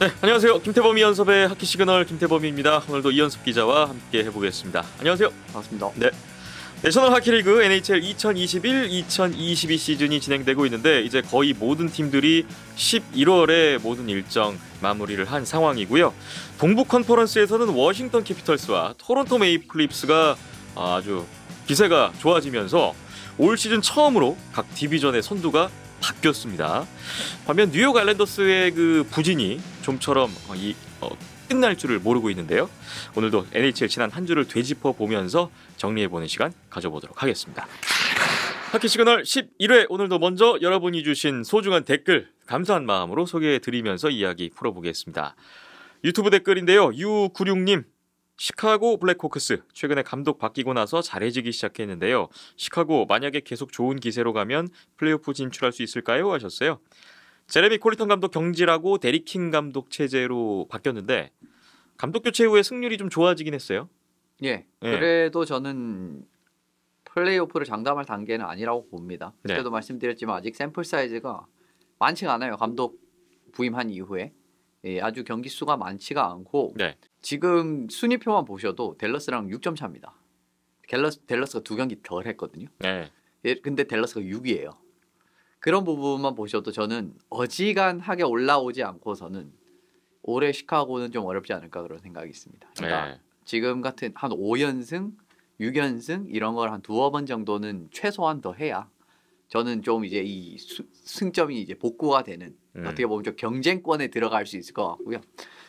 네, 안녕하세요. 김태범 이연섭의 하키 시그널 김태범입니다. 오늘도 이연섭 기자와 함께 해보겠습니다. 안녕하세요. 반갑습니다. 네. 내셔널 하키리그 NHL 2021-2022 시즌이 진행되고 있는데 이제 거의 모든 팀들이 11월에 모든 일정 마무리를 한 상황이고요. 동부 컨퍼런스에서는 워싱턴 캐피털스와 토론토 메이플립스가 아주 기세가 좋아지면서 올 시즌 처음으로 각 디비전의 선두가 바뀌었습니다. 반면 뉴욕 알랜더스의 그 부진이 좀처럼 이 어, 끝날 줄을 모르고 있는데요. 오늘도 NHL 지난 한 주를 되짚어 보면서 정리해 보는 시간 가져보도록 하겠습니다. 하키 시그널 11회 오늘도 먼저 여러분이 주신 소중한 댓글 감사한 마음으로 소개해 드리면서 이야기 풀어보겠습니다. 유튜브 댓글인데요. 유96님 시카고 블랙호크스 최근에 감독 바뀌고 나서 잘해지기 시작했는데요. 시카고 만약에 계속 좋은 기세로 가면 플레이오프 진출할 수 있을까요? 하셨어요. 제레미 콜리턴 감독 경질하고 데리킹 감독 체제로 바뀌었는데 감독 교체 후에 승률이 좀 좋아지긴 했어요. 예. 예. 그래도 저는 플레이오프를 장담할 단계는 아니라고 봅니다. 네. 그때도 네. 말씀드렸지만 아직 샘플 사이즈가 많지 않아요. 감독 부임한 이후에 예, 아주 경기 수가 많지가 않고 네. 지금 순위표만 보셔도 댈러스랑 6점 차입니다. 댈러스, 댈러스가 두 경기 덜 했거든요. 네. 예, 근데 댈러스가 6위예요. 그런 부분만 보셔도 저는 어지간하게 올라오지 않고서는 올해 시카고는 좀 어렵지 않을까 그런 생각이 있습니다. 그러니까 네. 지금 같은 한 5연승, 6연승 이런 걸 한 두어 번 정도는 최소한 더 해야 저는 좀 이제 이 수, 승점이 이제 복구가 되는 음. 어떻게 보면 좀 경쟁권에 들어갈 수 있을 것 같고요.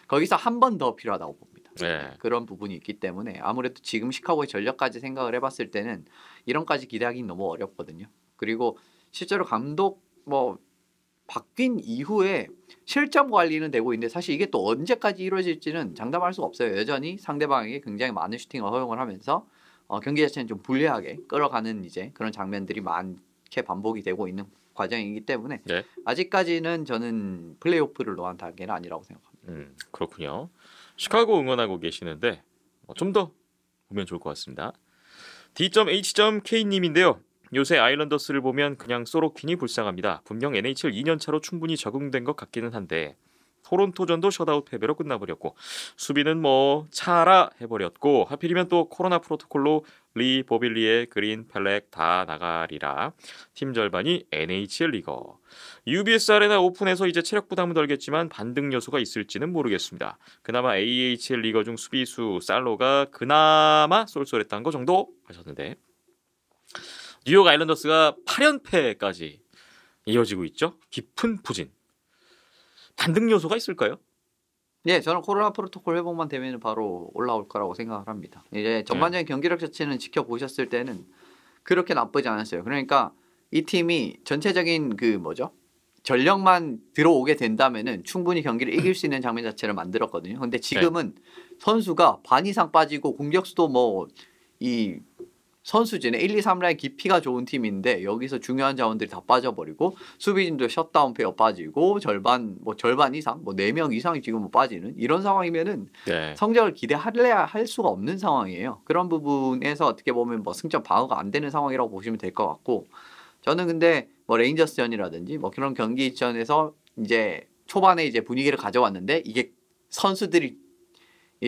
거기서 한 번 더 필요하다고 봅니다. 네. 그런 부분이 있기 때문에 아무래도 지금 시카고의 전력까지 생각을 해봤을 때는 이런까지 기대하기는 너무 어렵거든요. 그리고 실제로 감독 뭐 바뀐 이후에 실점 관리는 되고 있는데 사실 이게 또 언제까지 이루어질지는 장담할 수가 없어요. 여전히 상대방에게 굉장히 많은 슈팅을 허용을 하면서 어, 경기 자체는 좀 불리하게 끌어가는 이제 그런 장면들이 많게 반복이 되고 있는 과정이기 때문에 네. 아직까지는 저는 플레이오프를 노한 단계는 아니라고 생각합니다. 음, 그렇군요. 시카고 응원하고 계시는데 어, 좀더 보면 좋을 것 같습니다. d.h.k님인데요. 요새 아일랜더스를 보면 그냥 소로퀸이 불쌍합니다. 분명 NHL 2년차로 충분히 적응된 것 같기는 한데 토론토전도 셧아웃 패배로 끝나버렸고 수비는 뭐 차라 해버렸고 하필이면 또 코로나 프로토콜로 리 보빌리의 그린 펠렉 다 나가리라 팀 절반이 NHL 리거 UBS 아레나 오픈에서 이제 체력 부담은 덜겠지만 반등 요소가 있을지는 모르겠습니다 그나마 AHL 리거 중 수비수 살로가 그나마 쏠쏠했다는 거 정도 하셨는데 뉴욕 아일랜더스가 8연패까지 이어지고 있죠. 깊은 부진. 단등 요소가 있을까요? 예, 저는 코로나 프로토콜 회복만 되면 바로 올라올 거라고 생각을 합니다. 이제 전반적인 네. 경기력 자체는 지켜보셨을 때는 그렇게 나쁘지 않았어요. 그러니까 이 팀이 전체적인 그 뭐죠? 전력만 들어오게 된다면 충분히 경기를 이길 수 있는 장면 자체를 만들었거든요. 근데 지금은 네. 선수가 반 이상 빠지고 공격수도 뭐이 선수진의 1, 2, 3라인 깊이가 좋은 팀인데 여기서 중요한 자원들이 다 빠져버리고 수비진도 셧다운 페어 빠지고 절반 뭐 절반 이상 뭐네명 이상이 지금 뭐 빠지는 이런 상황이면은 네. 성적을 기대할래야 할 수가 없는 상황이에요. 그런 부분에서 어떻게 보면 뭐 승점 방어가 안 되는 상황이라고 보시면 될 것 같고 저는 근데 뭐 레인저스전이라든지 뭐 그런 경기 전에서 이제 초반에 이제 분위기를 가져왔는데 이게 선수들이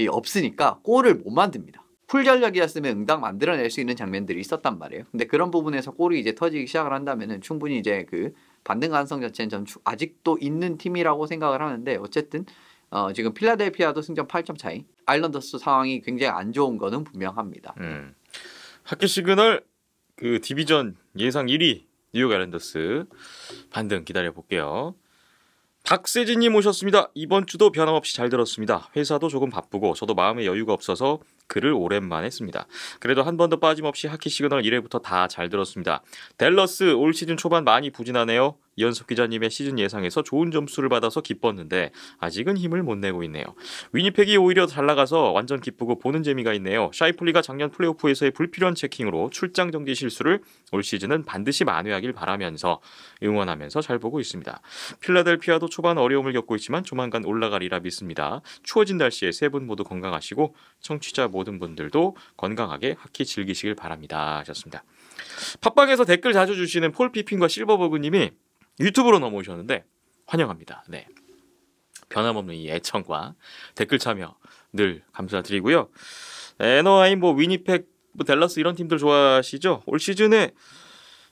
없으니까 골을 못 만듭니다. 풀 전력이었으면 응당 만들어낼 수 있는 장면들이 있었단 말이에요. 근데 그런 부분에서 골이 이제 터지기 시작을 한다면은 충분히 이제 그 반등 가능성 자체는 전 아직도 있는 팀이라고 생각을 하는데 어쨌든 어, 지금 필라델피아도 승점 8점 차이. 아일랜더스 상황이 굉장히 안 좋은 거는 분명합니다. 음. 학교 시그널 그 디비전 예상 1위 뉴욕 아일랜더스 반등 기다려 볼게요. 박세진님 오셨습니다. 이번 주도 변함없이 잘 들었습니다. 회사도 조금 바쁘고 저도 마음의 여유가 없어서 글을 오랜만에 씁니다. 그래도 한 번도 빠짐없이 하키 시그널 1회부터 다 잘 들었습니다. 델러스 올 시즌 초반 많이 부진하네요. 이연석 기자님의 시즌 예상에서 좋은 점수를 받아서 기뻤는데 아직은 힘을 못 내고 있네요. 위니펙이 오히려 잘 나가서 완전 기쁘고 보는 재미가 있네요. 샤이플리가 작년 플레이오프에서의 불필요한 체킹으로 출장 정지 실수를 올 시즌은 반드시 만회하길 바라면서 응원하면서 잘 보고 있습니다. 필라델피아도 초반 어려움을 겪고 있지만 조만간 올라가리라 믿습니다. 추워진 날씨에 세 분 모두 건강하시고 청취자 모두 모든 분들도 건강하게 하키 즐기시길 바랍니다. 하셨습니다. 팟빵에서 댓글 자주 주시는 폴 피핑과 실버버그님이 유튜브로 넘어오셨는데 환영합니다. 네. 변함없는 이 애청과 댓글 참여 늘 감사드리고요. 에너아인 뭐 위니펙 뭐 델러스 이런 팀들 좋아하시죠? 올 시즌에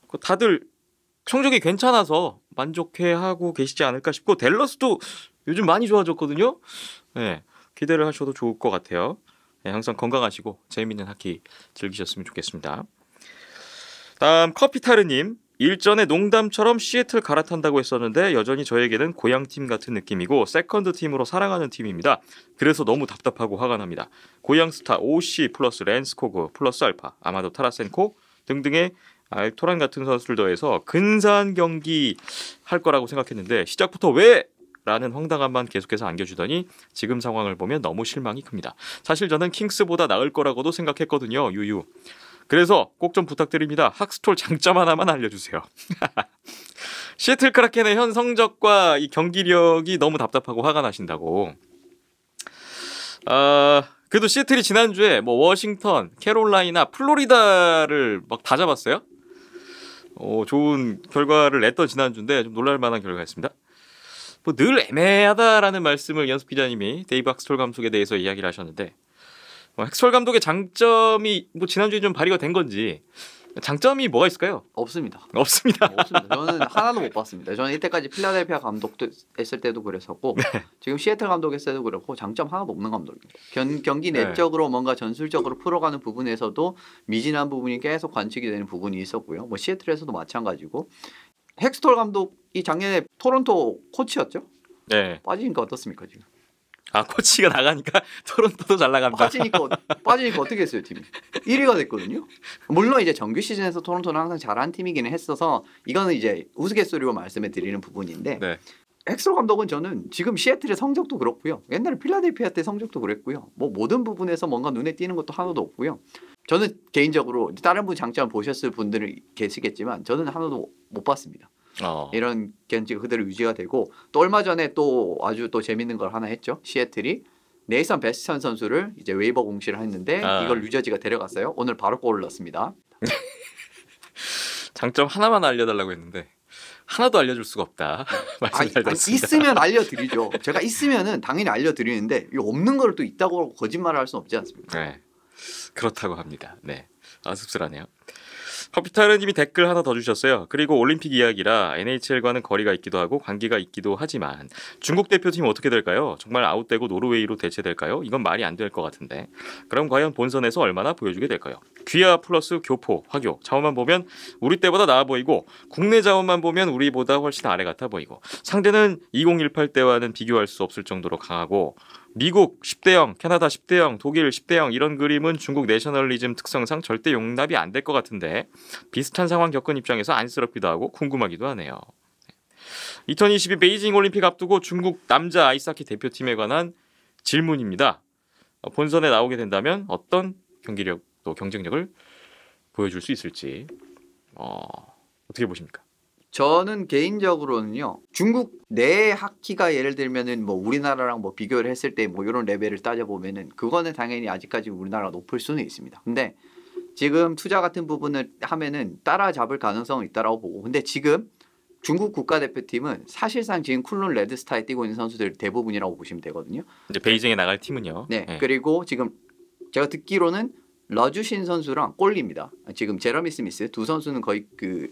그 다들 성적이 괜찮아서 만족해 하고 계시지 않을까 싶고 델러스도 요즘 많이 좋아졌거든요. 네. 기대를 하셔도 좋을 것 같아요. 예, 항상 건강하시고 재미있는 하키 즐기셨으면 좋겠습니다. 다음 커피타르님 일전에 농담처럼 시애틀 갈아탄다고 했었는데 여전히 저에게는 고향팀 같은 느낌이고 세컨드 팀으로 사랑하는 팀입니다. 그래서 너무 답답하고 화가 납니다. 고향 스타 오씨 플러스 랜스코그 플러스 알파 아마도 타라센코 등등의 알토란 같은 선수를 더해서 근사한 경기 할 거라고 생각했는데 시작부터 왜 라는 황당함만 계속해서 안겨주더니 지금 상황을 보면 너무 실망이 큽니다. 사실 저는 킹스보다 나을 거라고도 생각했거든요. 유유. 그래서 꼭 좀 부탁드립니다. 학스톨 장점 하나만 알려주세요. 시애틀 크라켄의 현 성적과 이 경기력이 너무 답답하고 화가 나신다고. 아, 그래도 시애틀이 지난주에 뭐 워싱턴, 캐롤라이나, 플로리다를 막 다 잡았어요. 어, 좋은 결과를 냈던 지난주인데 좀 놀랄만한 결과였습니다. 뭐늘 애매하다라는 말씀을 연습 기자님이 데이브 학스톨 감독에 대해서 이야기를 하셨는데 뭐 핵솔 감독의 장점이 뭐 지난주에 좀 발휘가 된 건지 장점이 뭐가 있을까요? 없습니다. 없습니다. 뭐 없습니다. 저는 하나도 못 봤습니다. 저는 이때까지 필라델피아 감독도 했을 때도 그랬었고 네. 지금 시애틀 감독 했을 때도 그렇고 장점 하나도 없는 감독입니다. 견, 경기 네. 내적으로 네. 뭔가 전술적으로 풀어가는 부분에서도 미진한 부분이 계속 관측이 되는 부분이 있었고요. 뭐 시애틀에서도 마찬가지고 헥스톨 감독이 작년에 토론토 코치였죠? 네. 빠지니까 어떻습니까 지금? 아 코치가 나가니까 토론토도 잘 나간다. 빠지니까 어, 빠지니까 어떻게 했어요 팀이? 1위가 됐거든요. 물론 이제 정규 시즌에서 토론토는 항상 잘한 팀이기는 했어서 이거는 이제 우스갯소리로 말씀해 드리는 부분인데 네. 헥스로 감독은 저는 지금 시애틀의 성적도 그렇고요. 옛날에 필라델피아 때 성적도 그랬고요. 뭐 모든 부분에서 뭔가 눈에 띄는 것도 하나도 없고요. 저는 개인적으로 다른 분 장점 보셨을 분들이 계시겠지만 저는 하나도 못 봤습니다. 어. 이런 견지가 그대로 유지가 되고 또 얼마 전에 또 아주 또 재밌는 걸 하나 했죠. 시애틀이 네이선 베스찬 선수를 이제 웨이버 공시를 했는데 아. 이걸 유저지가 데려갔어요. 오늘 바로 골을 넣습니다. 장점 하나만 알려달라고 했는데 하나도 알려줄 수가 없다. 아, 말씀 잘 있으면 알려드리죠. 제가 있으면은 당연히 알려드리는데 없는 걸 또 있다고 거짓말을 할 수는 없지 않습니까? 네. 그렇다고 합니다. 네. 아 씁쓸하네요. 커피타르님이 댓글 하나 더 주셨어요. 그리고 올림픽 이야기라 NHL과는 거리가 있기도 하고 관계가 있기도 하지만 중국 대표팀 어떻게 될까요? 정말 아웃되고 노르웨이로 대체될까요? 이건 말이 안 될 것 같은데. 그럼 과연 본선에서 얼마나 보여주게 될까요? 귀하 플러스 교포, 화교 자원만 보면 우리 때보다 나아 보이고 국내 자원만 보면 우리보다 훨씬 아래 같아 보이고 상대는 2018 때와는 비교할 수 없을 정도로 강하고 미국 10대 0, 캐나다 10대 0, 독일 10대 0 이런 그림은 중국 내셔널리즘 특성상 절대 용납이 안 될 것 같은데 비슷한 상황 겪은 입장에서 안쓰럽기도 하고 궁금하기도 하네요. 2022 베이징 올림픽 앞두고 중국 남자 아이스하키 대표팀에 관한 질문입니다. 어, 본선에 나오게 된다면 어떤 경기력 또 경쟁력을 보여줄 수 있을지 어, 어떻게 보십니까? 저는 개인적으로는요 중국 내학기가 예를 들면은 뭐 우리나라랑 뭐 비교를 했을 때뭐 이런 레벨을 따져보면은 그거는 당연히 아직까지 우리나라가 높을 수는 있습니다 근데 지금 투자 같은 부분을 하면은 따라잡을 가능성은 있다라고 보고 근데 지금 중국 국가대표팀은 사실상 지금 쿨룬 레드스타에 뛰고 있는 선수들 대부분이라고 보시면 되거든요 이제 베이징에 나갈 팀은요 네. 네. 그리고 지금 제가 듣기로는 러주신 선수랑 꼴리입니다. 지금 제러미 스미스 두 선수는 거의 그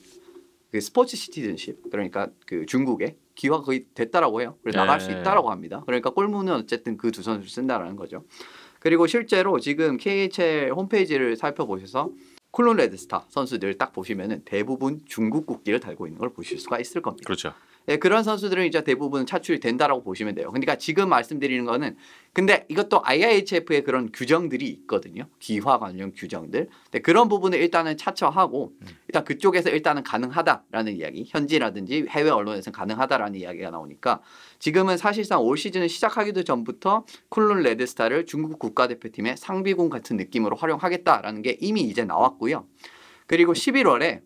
그 스포츠 시티즌십 그러니까 그 중국에 기화 거의 됐다라고 해요. 그래서 네. 나갈 수 예. 있다라고 합니다. 그러니까 골문은 어쨌든 그 두 선수를 쓴다라는 거죠. 그리고 실제로 지금 KHL 홈페이지를 살펴보셔서 쿨론 레드스타 선수들 딱 보시면은 대부분 중국 국기를 달고 있는 걸 보실 수가 있을 겁니다. 그렇죠. 예, 그런 선수들은 이제 대부분 차출이 된다라고 보시면 돼요. 그러니까 지금 말씀드리는 거는 근데 이것도 IIHF의 그런 규정들이 있거든요. 기화 관련 규정들. 근데 그런 부분을 일단은 차처하고 음. 일단 그쪽에서 일단은 가능하다라는 이야기. 현지라든지 해외 언론에서는 가능하다라는 이야기가 나오니까 지금은 사실상 올 시즌을 시작하기도 전부터 쿨룬 레드스타를 중국 국가대표팀의 상비군 같은 느낌으로 활용하겠다라는 게 이미 이제 나왔고요. 그리고 11월에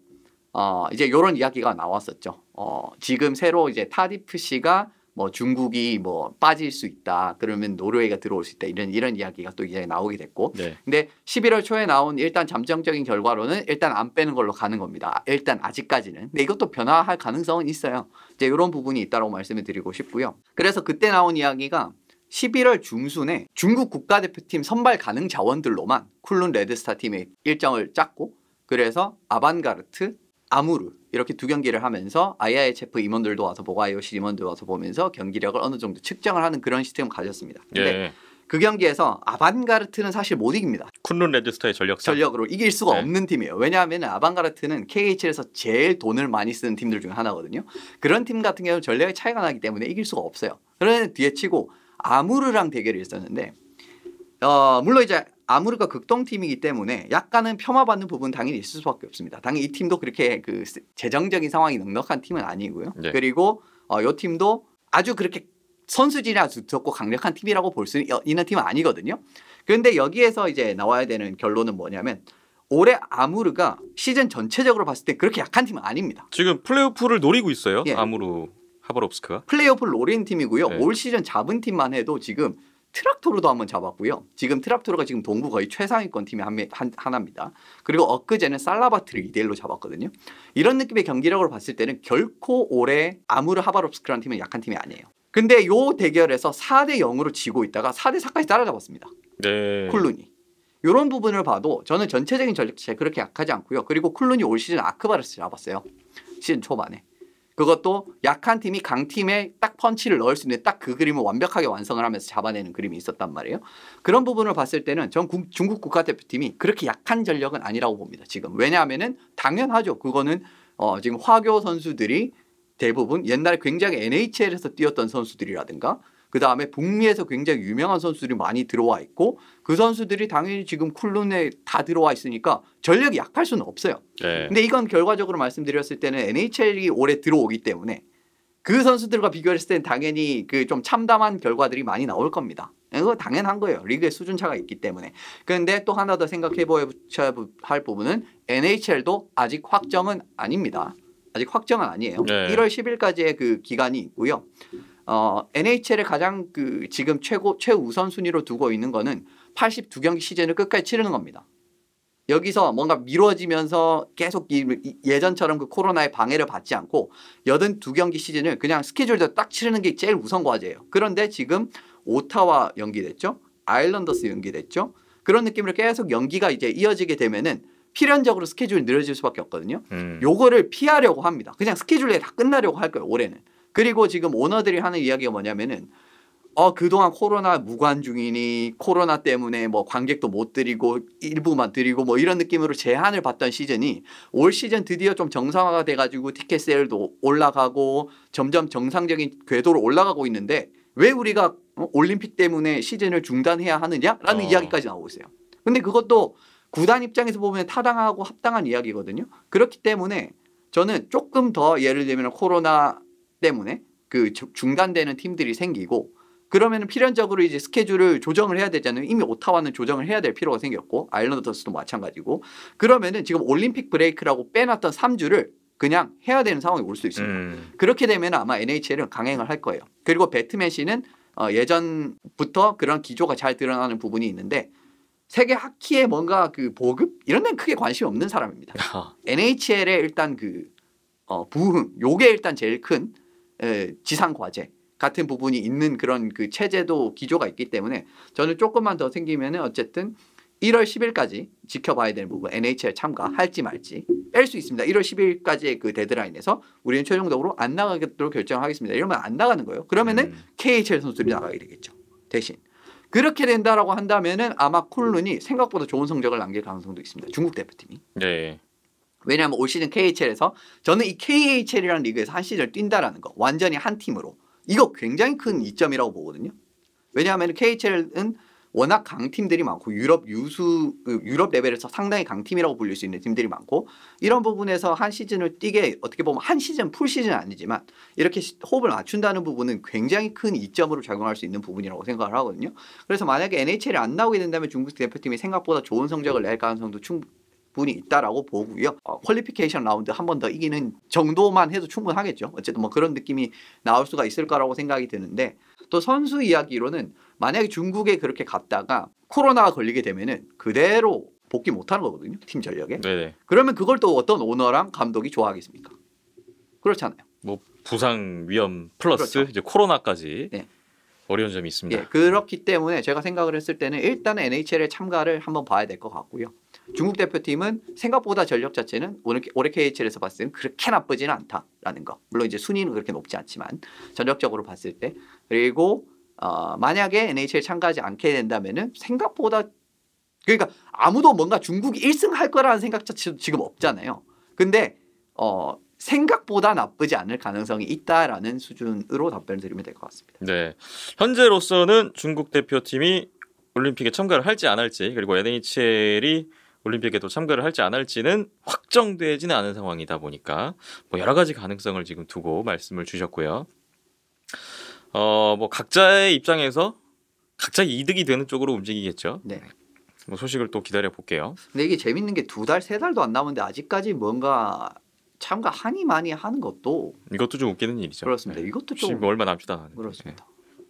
어, 이제 이런 이야기가 나왔었죠. 어, 지금 새로 이제 타디프 씨가 뭐 중국이 뭐 빠질 수 있다. 그러면 노르웨이가 들어올 수 있다. 이런 이런 이야기가 또 이제 나오게 됐고. 네. 근데 11월 초에 나온 일단 잠정적인 결과로는 일단 안 빼는 걸로 가는 겁니다. 일단 아직까지는. 근데 이것도 변화할 가능성은 있어요. 이제 이런 부분이 있다고 말씀을 드리고 싶고요. 그래서 그때 나온 이야기가 11월 중순에 중국 국가대표팀 선발 가능 자원들로만 쿨룬 레드스타 팀의 일정을 짰고 그래서 아반가르트, 아무르 이렇게 두 경기를 하면서 IIHF 임원들도 와서 보고 IOC 임원들 와서 보면서 경기력을 어느 정도 측정을 하는 그런 시스템을 가졌습니다. 근데 예. 그 경기에서 아반가르트는 사실 못 이깁니다. 쿤룬 레드스타의 전력 전력으로 이길 수가 네. 없는 팀이에요. 왜냐하면 아반가르트는 KHL에서 제일 돈을 많이 쓰는 팀들 중 하나거든요. 그런 팀 같은 경우는 전력의 차이가 나기 때문에 이길 수가 없어요. 그런는 뒤에 치고 아무르랑 대결을했었는데 어, 물론 이제 아무르가 극동팀이기 때문에 약간은 폄하받는 부분 당연히 있을 수밖에 없습니다. 당연히 이 팀도 그렇게 그 재정적인 상황이 넉넉한 팀은 아니고요. 네. 그리고 어, 이 팀도 아주 그렇게 선수진이 아주 두고 강력한 팀이라고 볼 수 있는 팀은 아니거든요. 그런데 여기에서 이제 나와야 되는 결론은 뭐냐면 올해 아무르가 시즌 전체적으로 봤을 때 그렇게 약한 팀은 아닙니다. 지금 플레이오프를 노리고 있어요. 예. 아무르 하버롭스크가 플레이오프를 노린 팀이고요. 네. 올 시즌 잡은 팀만 해도 지금 트락토르도 한번 잡았고요. 지금 트락토르가 지금 동부 거의 최상위권 팀의 한, 한, 하나입니다. 그리고 엊그제는 살라바트를 2대1로 잡았거든요. 이런 느낌의 경기력을 봤을 때는 결코 올해 아무르 하바롭스크라는 팀은 약한 팀이 아니에요. 근데 요 대결에서 4대 0으로 지고 있다가 4대 4까지 따라잡았습니다. 네. 쿨룬이. 이런 부분을 봐도 저는 전체적인 전력체 그렇게 약하지 않고요. 그리고 쿨룬이 올 시즌 아크바르스 잡았어요. 시즌 초반에. 그것도 약한 팀이 강팀에 딱 펀치를 넣을 수 있는 딱 그 그림을 완벽하게 완성을 하면서 잡아내는 그림이 있었단 말이에요. 그런 부분을 봤을 때는 전 국, 중국 국가대표팀이 그렇게 약한 전력은 아니라고 봅니다. 지금 왜냐하면 당연하죠. 그거는 어, 지금 화교 선수들이 대부분 옛날에 굉장히 NHL에서 뛰었던 선수들이라든가 그 다음에 북미에서 굉장히 유명한 선수들이 많이 들어와 있고 그 선수들이 당연히 지금 쿨론에다 들어와 있으니까 전력이 약할 수는 없어요. 네. 근데 이건 결과적으로 말씀드렸을 때는 NHL이 올해 들어오기 때문에 그 선수들과 비교했을 땐 당연히 그 좀 참담한 결과들이 많이 나올 겁니다. 이거 당연한 거예요. 리그의 수준 차가 있기 때문에. 그런데 또 하나 더생각해보셔야할 부분은 NHL도 아직 확정은 아닙니다. 아직 확정은 아니에요. 네. 1월 10일까지의 그 기간이 있고요. 어, NHL을 가장 그 지금 최고 최우선 순위로 두고 있는 거는 82경기 시즌을 끝까지 치르는 겁니다. 여기서 뭔가 미뤄지면서 계속 예전처럼 그 코로나의 방해를 받지 않고 82경기 시즌을 그냥 스케줄대로 딱 치르는 게 제일 우선 과제예요. 그런데 지금 오타와 연기됐죠. 아일랜더스 연기됐죠. 그런 느낌으로 계속 연기가 이제 이어지게 되면은 필연적으로 스케줄이 늘어질 수밖에 없거든요. 음. 요거를 피하려고 합니다. 그냥 스케줄에 다 끝나려고 할 거예요. 올해는. 그리고 지금 오너들이 하는 이야기가 뭐냐면은 어 그동안 코로나 무관중이니 코로나 때문에 뭐 관객도 못 드리고 일부만 드리고 뭐 이런 느낌으로 제한을 받던 시즌이 올 시즌 드디어 좀 정상화가 돼가지고 티켓 세일도 올라가고 점점 정상적인 궤도로 올라가고 있는데 왜 우리가 올림픽 때문에 시즌을 중단해야 하느냐라는 어. 이야기까지 나오고 있어요. 근데 그것도 구단 입장에서 보면 타당하고 합당한 이야기거든요. 그렇기 때문에 저는 조금 더 예를 들면 코로나 때문에 그 중단되는 팀들이 생기고 그러면 필연적으로 이제 스케줄을 조정을 해야 되잖아요. 이미 오타와는 조정을 해야 될 필요가 생겼고 아일랜더스도 마찬가지고 그러면은 지금 올림픽 브레이크라고 빼놨던 3주를 그냥 해야 되는 상황이 올 수 있습니다. 음. 그렇게 되면 아마 NHL은 강행을 할 거예요. 그리고 배트맨 씨는 어, 예전부터 그런 기조가 잘 드러나는 부분이 있는데 세계 하키의 뭔가 그 보급 이런 데는 크게 관심이 없는 사람입니다. NHL의 아. 일단 그 어, 부흥 요게 일단 제일 큰 지상 과제 같은 부분이 있는 그런 그 체제도 기조가 있기 때문에 저는 조금만 더 생기면은 어쨌든 1월 10일까지 지켜봐야 될 부분 NHL 참가할지 말지 뺄 수 있습니다. 1월 10일까지의 그 데드라인에서 우리는 최종적으로 안 나가도록 결정하겠습니다. 이러면 안 나가는 거예요. 그러면은 음. KHL 선수들이 나가게 되겠죠. 대신 그렇게 된다라고 한다면은 아마 콜룬이 생각보다 좋은 성적을 남길 가능성도 있습니다. 중국 대표팀이. 네. 왜냐하면 올 시즌 KHL에서 저는 이 KHL이라는 리그에서 한 시즌을 뛴다라는 거 완전히 한 팀으로 이거 굉장히 큰 이점이라고 보거든요. 왜냐하면 KHL은 워낙 강팀들이 많고 유럽 유수 유럽 레벨에서 상당히 강팀이라고 불릴 수 있는 팀들이 많고 이런 부분에서 한 시즌을 뛰게 어떻게 보면 한 시즌 풀 시즌 아니지만 이렇게 호흡을 맞춘다는 부분은 굉장히 큰 이점으로 작용할 수 있는 부분이라고 생각을 하거든요. 그래서 만약에 NHL이 안 나오게 된다면 중국 대표팀이 생각보다 좋은 성적을 낼 가능성도 충분히 분이 있다라고 보고요. 어, 퀄리피케이션 라운드 한 번 더 이기는 정도만 해도 충분하겠죠. 어쨌든 뭐 그런 느낌이 나올 수가 있을 거라고 생각이 드는데 또 선수 이야기로는 만약에 중국에 그렇게 갔다가 코로나가 걸리게 되면은 그대로 복귀 못하는 거거든요. 팀 전력에. 네네. 그러면 그걸 또 어떤 오너랑 감독이 좋아하겠습니까? 그렇잖아요. 뭐 부상 위험 플러스 그렇죠. 이제 코로나까지 네. 어려운 점이 있습니다. 예, 그렇기 때문에 제가 생각을 했을 때는 일단 은 NHL에 참가를 한번 봐야 될 것 같고요. 중국 대표팀은 생각보다 전력 자체는 오늘 올해 KHL에서 봤을 때 그렇게 나쁘지는 않다라는 거. 물론 이제 순위는 그렇게 높지 않지만 전력적으로 봤을 때 그리고 어, 만약에 NHL 참가하지 않게 된다면은 생각보다 그러니까 아무도 뭔가 중국이 1승 할 거라는 생각 자체도 지금 없잖아요. 근데 어 생각보다 나쁘지 않을 가능성이 있다라는 수준으로 답변을 드리면 될 것 같습니다. 네. 현재로서는 중국 대표팀이 올림픽에 참가를 할지 안 할지 그리고 NHL이 올림픽에도 참가를 할지 안 할지는 확정되지는 않은 상황이다 보니까 뭐 여러 가지 가능성을 지금 두고 말씀을 주셨고요. 어, 뭐 각자의 입장에서 각자 이득이 되는 쪽으로 움직이겠죠. 네. 뭐 소식을 또 기다려 볼게요. 근데 이게 재밌는 게 두 달, 세 달도 안 남았는데 아직까지 뭔가 참가 한이 많이 하는 것도 이것도 좀 웃기는 일이죠. 그렇습니다. 네. 이것도 좀 얼마 남지도 않았는데. 그렇습니다. 네.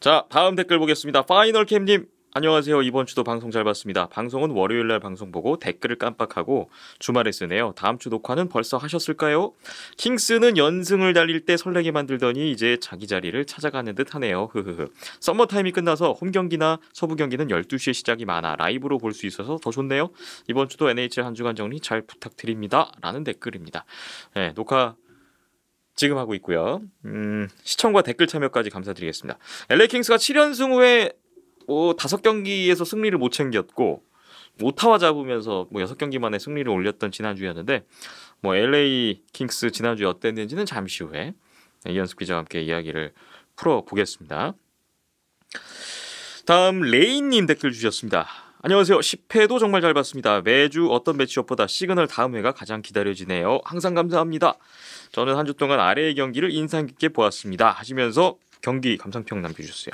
자, 다음 댓글 보겠습니다. 파이널 캠님 안녕하세요. 이번 주도 방송 잘 봤습니다. 방송은 월요일 날 방송 보고 댓글을 깜빡하고 주말에 쓰네요. 다음 주 녹화는 벌써 하셨을까요? 킹스는 연승을 달릴 때 설레게 만들더니 이제 자기 자리를 찾아가는 듯 하네요. 흐흐흐. 썸머 타임이 끝나서 홈 경기나 서부 경기는 12시에 시작이 많아 라이브로 볼 수 있어서 더 좋네요. 이번 주도 NHL 한 주간 정리 잘 부탁드립니다. 라는 댓글입니다. 네, 녹화 지금 하고 있고요. 음, 시청과 댓글 참여까지 감사드리겠습니다. LA 킹스가 7연승 후에 뭐 다섯 경기에서 승리를 못 챙겼고 오타와 잡으면서 뭐 여섯 경기 만에 승리를 올렸던 지난주였는데 뭐 LA 킹스 지난주 어땠는지는 잠시 후에 이현숙 기자와 함께 이야기를 풀어 보겠습니다. 다음 레인님 댓글 주셨습니다. 안녕하세요. 10회도 정말 잘 봤습니다. 매주 어떤 매치업보다 시그널 다음 회가 가장 기다려지네요. 항상 감사합니다. 저는 한 주 동안 아래의 경기를 인상 깊게 보았습니다. 하시면서 경기 감상평 남겨주셨어요.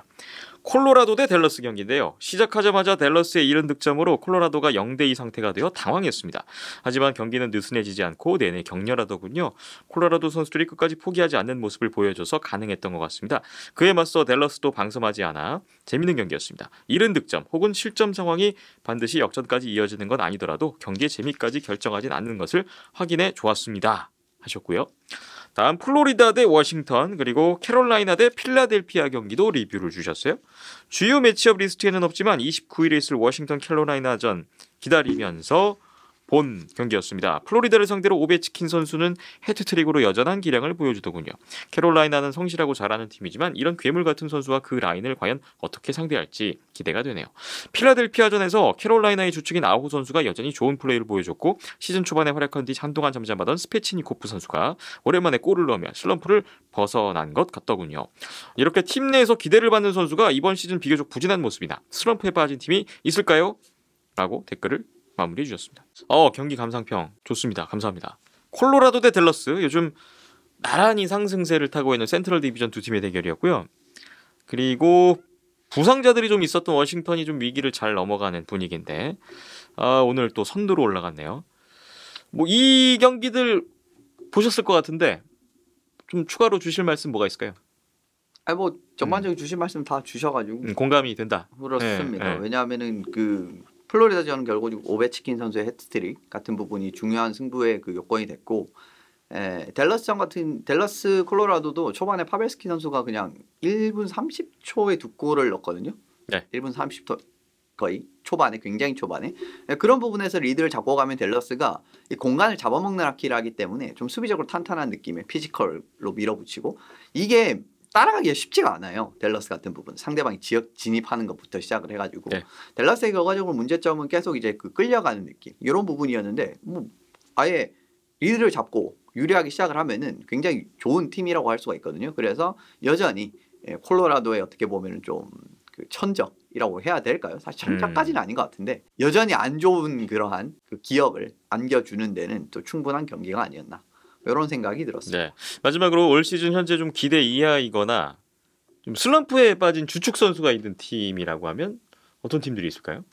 콜로라도 대 댈러스 경기인데요. 시작하자마자 댈러스의 이른 득점으로 콜로라도가 0대2 상태가 되어 당황했습니다. 하지만 경기는 느슨해지지 않고 내내 격렬하더군요. 콜로라도 선수들이 끝까지 포기하지 않는 모습을 보여줘서 가능했던 것 같습니다. 그에 맞서 댈러스도 방심하지 않아 재밌는 경기였습니다. 이른 득점 혹은 실점 상황이 반드시 역전까지 이어지는 건 아니더라도 경기의 재미까지 결정하진 않는 것을 확인해 좋았습니다. 하셨고요. 다음 플로리다 대 워싱턴 그리고 캐롤라이나 대 필라델피아 경기도 리뷰를 주셨어요. 주요 매치업 리스트에는 없지만 29일에 있을 워싱턴 캐롤라이나전 기다리면서 본 경기였습니다. 플로리다를 상대로 오베치킨 선수는 해트트릭으로 여전한 기량을 보여주더군요. 캐롤라이나는 성실하고 잘하는 팀이지만 이런 괴물 같은 선수와 그 라인을 과연 어떻게 상대할지 기대가 되네요. 필라델피아전에서 캐롤라이나의 주축인 아호 선수가 여전히 좋은 플레이를 보여줬고 시즌 초반에 활약한 뒤 한동안 잠잠하던 스페치니코프 선수가 오랜만에 골을 넣으며 슬럼프를 벗어난 것 같더군요. 이렇게 팀 내에서 기대를 받는 선수가 이번 시즌 비교적 부진한 모습이나 슬럼프에 빠진 팀이 있을까요? 라고 댓글을 마무리해 주셨습니다. 어 경기 감상평 좋습니다. 감사합니다. 콜로라도 대 댈러스 요즘 나란히 상승세를 타고 있는 센트럴 디비전 두 팀의 대결이었고요. 그리고 부상자들이 좀 있었던 워싱턴이 좀 위기를 잘 넘어가는 분위기인데 아, 오늘 또 선두로 올라갔네요. 뭐 이 경기들 보셨을 것 같은데 좀 추가로 주실 말씀 뭐가 있을까요? 아니 뭐 전반적인 음. 주신 말씀 다 주셔가지고 음, 공감이 된다. 그렇습니다. 네, 네. 왜냐하면은 그 플로리다전은 결국 오베치킨 선수의 헤트트릭 같은 부분이 중요한 승부의 그 요건이 됐고 에, 델러스전 같은 델러스 콜로라도도 초반에 파벨스키 선수가 그냥 1분 30초에 두 골을 넣었거든요. 네. 1분 30초 거의 초반에 굉장히 초반에 그런 부분에서 리드를 잡고 가면 델러스가 이 공간을 잡아먹는 아키라기 때문에 좀 수비적으로 탄탄한 느낌의 피지컬로 밀어붙이고 이게 따라가기가 쉽지가 않아요. 델러스 같은 부분 상대방이 지역 진입하는 것부터 시작을 해가지고 네. 델러스의 결과적으로 문제점은 계속 이제 그 끌려가는 느낌 이런 부분이었는데 뭐 아예 리드를 잡고 유리하게 시작을 하면은 굉장히 좋은 팀이라고 할 수가 있거든요. 그래서 여전히 예, 콜로라도에 어떻게 보면은 좀그 천적이라고 해야 될까요? 사실 천적까지는 음. 아닌 것 같은데 여전히 안 좋은 그러한 그 기억을 안겨주는 데는 또 충분한 경기가 아니었나 이런 생각이 들었어요. 네. 마지막으로 올 시즌 현재 좀 기대 이하이거나 좀 슬럼프에 빠진 주축 선수가 있는 팀이라고 하면 어떤 팀들이 있을까요?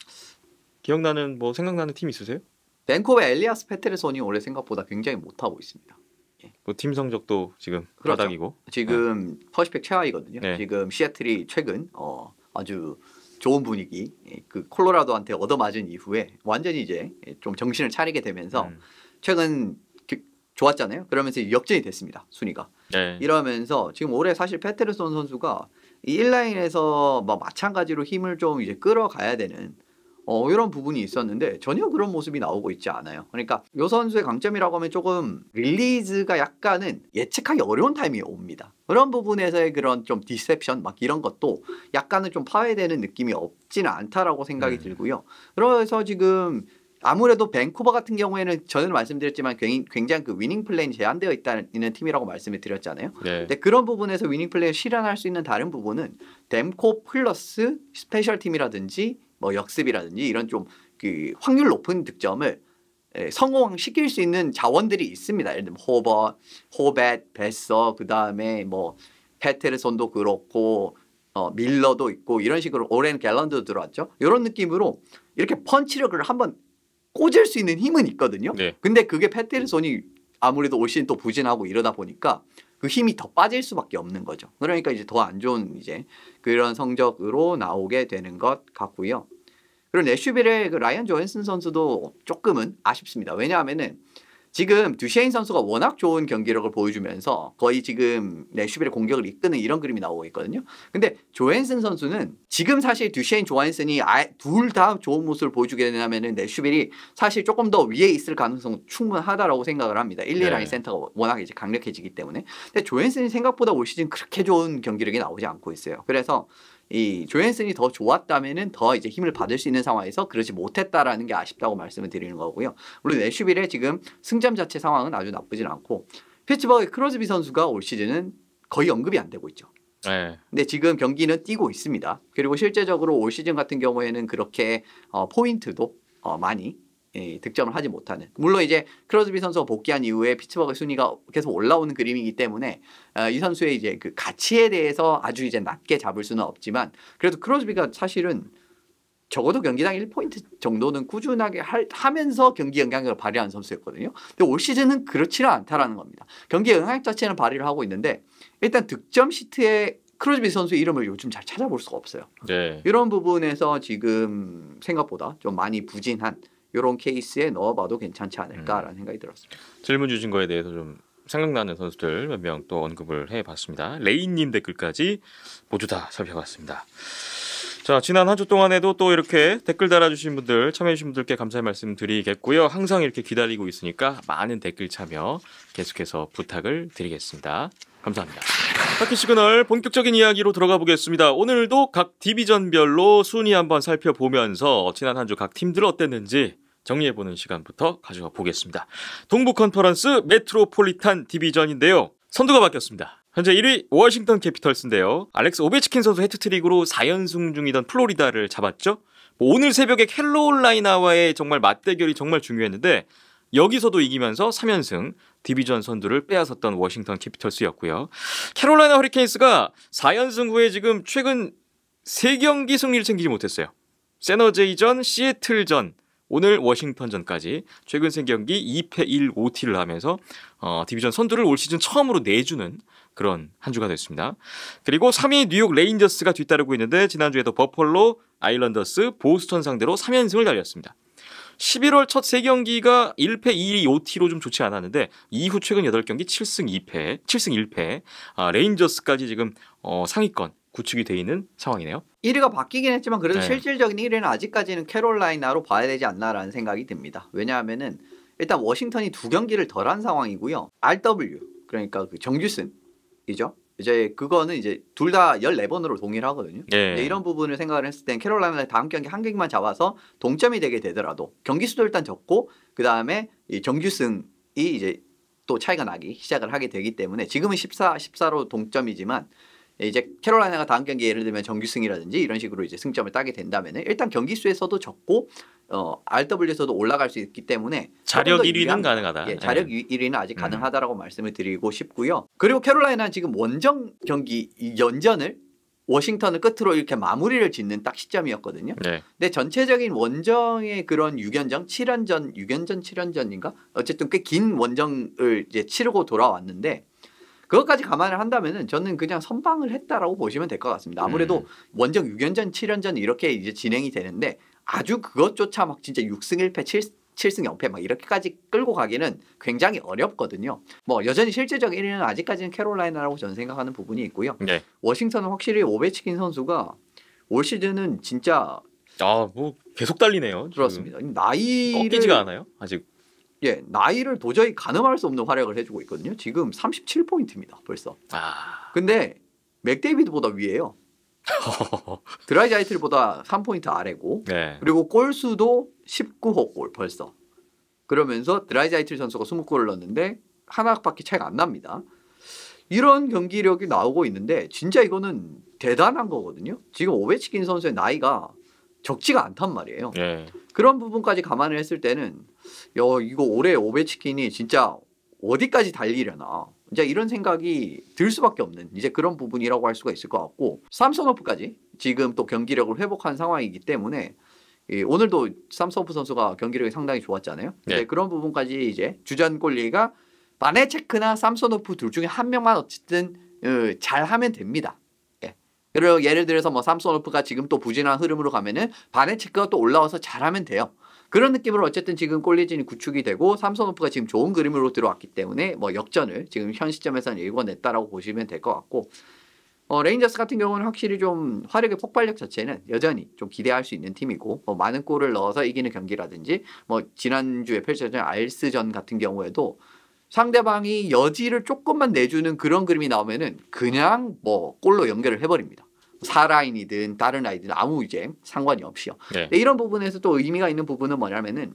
기억나는 뭐 생각나는 팀 있으세요? 벤코의 엘리아스 페테르손이 원래 생각보다 굉장히 못하고 있습니다. 예. 뭐팀 성적도 지금 그렇죠. 바닥이고 지금 네. 퍼시픽 최하이거든요. 네. 지금 시애틀이 최근 어, 아주 좋은 분위기 예, 그 콜로라도한테 얻어맞은 이후에 완전히 이제 좀 정신을 차리게 되면서 음. 최근 좋았잖아요. 그러면서 역전이 됐습니다. 순위가. 네. 이러면서 지금 올해 사실 페테르손 선수가 이 1라인에서 막 뭐 마찬가지로 힘을 좀 이제 끌어가야 되는 어, 이런 부분이 있었는데 전혀 그런 모습이 나오고 있지 않아요. 그러니까 요 선수의 강점이라고 하면 조금 릴리즈가 약간은 예측하기 어려운 타임이 옵니다. 그런 부분에서의 그런 좀 디셉션 막 이런 것도 약간은 좀 파괴되는 느낌이 없지는 않다라고 생각이 음. 들고요. 그래서 지금 아무래도 밴쿠버 같은 경우에는 저는 말씀드렸지만 굉장히 그 위닝 플랜이 제한되어 있다는 팀이라고 말씀을 드렸잖아요. 네. 근데 그런 부분에서 위닝 플랜을 실현할 수 있는 다른 부분은 댐코 플러스 스페셜 팀이라든지 뭐 역습이라든지 이런 좀 그 확률 높은 득점을 성공시킬 수 있는 자원들이 있습니다. 예를 들면 호버, 호벳, 베서, 그 다음에 뭐 페테르손도 그렇고 어, 밀러도 있고 이런 식으로 오랜 갤런도 들어왔죠. 이런 느낌으로 이렇게 펀치력을 한번 꽂을 수 있는 힘은 있거든요. 네. 근데 그게 패테티손이 아무래도 올 시즌 또 부진하고 이러다 보니까 그 힘이 더 빠질 수밖에 없는 거죠. 그러니까 이제 더 안 좋은 이제 그런 성적으로 나오게 되는 것 같고요. 그리고 내슈빌의 그 라이언 조앤슨 선수도 조금은 아쉽습니다. 왜냐하면은 지금 두시인 선수가 워낙 좋은 경기력을 보여주면서 거의 지금 네슈빌의 공격을 이끄는 이런 그림이 나오고 있거든요. 근데 조앤슨 선수는 지금 사실 두시인 조앤슨이 둘 다 좋은 모습을 보여주게 되냐면은 네슈빌이 사실 조금 더 위에 있을 가능성 충분하다라고 생각을 합니다. 1, 2라인 네. 센터가 워낙 이제 강력해지기 때문에. 근데 조앤슨이 생각보다 올 시즌 그렇게 좋은 경기력이 나오지 않고 있어요. 그래서 이 조앤슨이 더 좋았다면은 더 이제 힘을 받을 수 있는 상황에서 그러지 못했다라는 게 아쉽다고 말씀을 드리는 거고요. 물론 애쉬빌의 지금 승점 자체 상황은 아주 나쁘진 않고 피츠버그 크로즈비 선수가 올 시즌은 거의 언급이 안 되고 있죠. 네. 근데 지금 경기는 뛰고 있습니다. 그리고 실제적으로 올 시즌 같은 경우에는 그렇게 어, 포인트도 어, 많이 예, 득점을 하지 못하는 물론 이제 크로즈비 선수가 복귀한 이후에 피츠버그 순위가 계속 올라오는 그림이기 때문에 어, 이 선수의 이제 그 가치에 대해서 아주 이제 낮게 잡을 수는 없지만 그래도 크로즈비가 사실은 적어도 경기당 1포인트 정도는 꾸준하게 할, 하면서 경기 영향력을 발휘하는 선수였거든요. 근데 올 시즌은 그렇지는 않다라는 겁니다. 경기 영향력 자체는 발휘를 하고 있는데 일단 득점 시트에 크로즈비 선수의 이름을 요즘 잘 찾아볼 수가 없어요. 네. 이런 부분에서 지금 생각보다 좀 많이 부진한 이런 케이스에 넣어봐도 괜찮지 않을까라는 음. 생각이 들었습니다. 질문 주신 거에 대해서 좀 생각나는 선수들 몇 명 또 언급을 해봤습니다. 레인님 댓글까지 모두 다 살펴봤습니다. 자 지난 한 주 동안에도 또 이렇게 댓글 달아주신 분들 참여해주신 분들께 감사의 말씀 드리겠고요. 항상 이렇게 기다리고 있으니까 많은 댓글 참여 계속해서 부탁을 드리겠습니다. 감사합니다. 하키 시그널 본격적인 이야기로 들어가 보겠습니다. 오늘도 각 디비전별로 순위 한번 살펴보면서 지난 한 주 각 팀들 어땠는지 정리해보는 시간부터 가져가 보겠습니다. 동부 컨퍼런스 메트로폴리탄 디비전인데요. 선두가 바뀌었습니다. 현재 1위 워싱턴 캐피털스인데요. 알렉스 오베치킨 선수 헤트트릭으로 4연승 중이던 플로리다를 잡았죠. 뭐 오늘 새벽에 캘롤라이나와의 정말 맞대결이 정말 중요했는데 여기서도 이기면서 3연승 디비전 선두를 빼앗았던 워싱턴 캐피털스였고요. 캐롤라이나 허리케인스가 4연승 후에 지금 최근 3경기 승리를 챙기지 못했어요. 세너제이전, 시애틀전, 오늘 워싱턴전까지 최근 생 경기 2패 1 5티를 하면서 어, 디비전 선두를 올 시즌 처음으로 내주는 그런 한 주가 됐습니다. 그리고 3위 뉴욕 레인저스가 뒤따르고 있는데 지난주에도 버펄로 아일런더스 보스턴 상대로 3연승을 달렸습니다. 11월 첫 세경기가 1패 2위 5티로 좀 좋지 않았는데 이후 최근 8경기 7승 2패, 7승 1패 아, 레인저스까지 지금 어, 상위권 구축이 돼 있는 상황이네요. 1위가 바뀌긴 했지만 그래도 네. 실질적인 1위는 아직까지는 캐롤라이나로 봐야 되지 않나라는 생각이 듭니다. 왜냐하면은 일단 워싱턴이 두 경기를 덜한 상황이고요. RW 그러니까 그 정규슨이죠. 이제 그거는 이제 둘 다 14번으로 동일하거든요. 네. 이런 부분을 생각을 했을 땐 캐롤라이나 다음 경기 한 경기만 잡아서 동점이 되게 되더라도 경기 수도 일단 적고 그다음에 이 정규승이 이제 또 차이가 나기 시작을 하게 되기 때문에 지금은 14 14로 동점이지만 이제 캐롤라이나가 다음 경기 예를 들면 정규승이라든지 이런 식으로 이제 승점을 따게 된다면은 일단 경기 수에서도 적고 어 RW에서도 올라갈 수 있기 때문에 자력 1위는 유리한, 가능하다. 예, 자력 네. 예. 1위는 아직 음. 가능하다라고 음. 말씀을 드리고 싶고요. 그리고 캐롤라이나는 지금 원정 경기 연전을 워싱턴을 끝으로 이렇게 마무리를 짓는 딱 시점이었거든요. 네. 근데 전체적인 원정의 그런 6연전, 7연전, 6연전, 7연전인가? 어쨌든 꽤 긴 원정을 이제 치르고 돌아왔는데 그것까지 감안을 한다면은 저는 그냥 선방을 했다라고 보시면 될 것 같습니다. 아무래도 음. 원정 6연전, 7연전 이렇게 이제 진행이 되는데 아주 그것조차 막 진짜 6승 1패, 7 7승 0패 막 이렇게까지 끌고 가기는 굉장히 어렵거든요. 뭐 여전히 실제적 1위는 아직까지는 캐롤라이나라고 저는 생각하는 부분이 있고요. 네. 워싱턴은 확실히 오베치킨 선수가 올 시즌은 진짜 아뭐 계속 달리네요. 그었습니다 나이를 꺾이지가 않아요. 아직 예, 나이를 도저히 가늠할 수 없는 활약을 해주고 있거든요. 지금 37포인트입니다. 벌써. 아. 근데 맥데이비드보다 위에요. 드라이자이틀보다 3포인트 아래고 네. 그리고 골수도 19호 골 벌써. 그러면서 드라이자이틀 선수가 20골을 넣었는데 하나밖에 차이가 안 납니다. 이런 경기력이 나오고 있는데 진짜 이거는 대단한 거거든요. 지금 오베치킨 선수의 나이가 적지가 않단 말이에요. 네. 그런 부분까지 감안을 했을 때는 여 이거 올해 오베 치킨이 진짜 어디까지 달리려나 이제 이런 생각이 들 수밖에 없는 이제 그런 부분이라고 할 수가 있을 것 같고 삼성오프까지 지금 또 경기력을 회복한 상황이기 때문에 예, 오늘도 삼성오프 선수가 경기력이 상당히 좋았잖아요. 네. 그런 부분까지 이제 주전 권리가 바네체크나 삼성오프 둘 중에 한 명만 어쨌든 으, 어, 잘하면 됩니다. 예. 그리고 예를 들어서 뭐 삼성오프가 지금 또 부진한 흐름으로 가면은 바네체크가 또 올라와서 잘하면 돼요. 그런 느낌으로 어쨌든 지금 꼴리진이 구축이 되고 삼성오프가 지금 좋은 그림으로 들어왔기 때문에 뭐 역전을 지금 현 시점에서는 일궈냈다라고 보시면 될 것 같고 어, 레인저스 같은 경우는 확실히 좀 화력의 폭발력 자체는 여전히 좀 기대할 수 있는 팀이고 뭐 많은 골을 넣어서 이기는 경기라든지 뭐 지난주에 펼쳐진 알스전 같은 경우에도 상대방이 여지를 조금만 내주는 그런 그림이 나오면은 그냥 뭐 골로 연결을 해버립니다. 사라인이든 다른 아이든 아무 이제 상관이 없이요. 네. 이런 부분에서 또 의미가 있는 부분은 뭐냐면은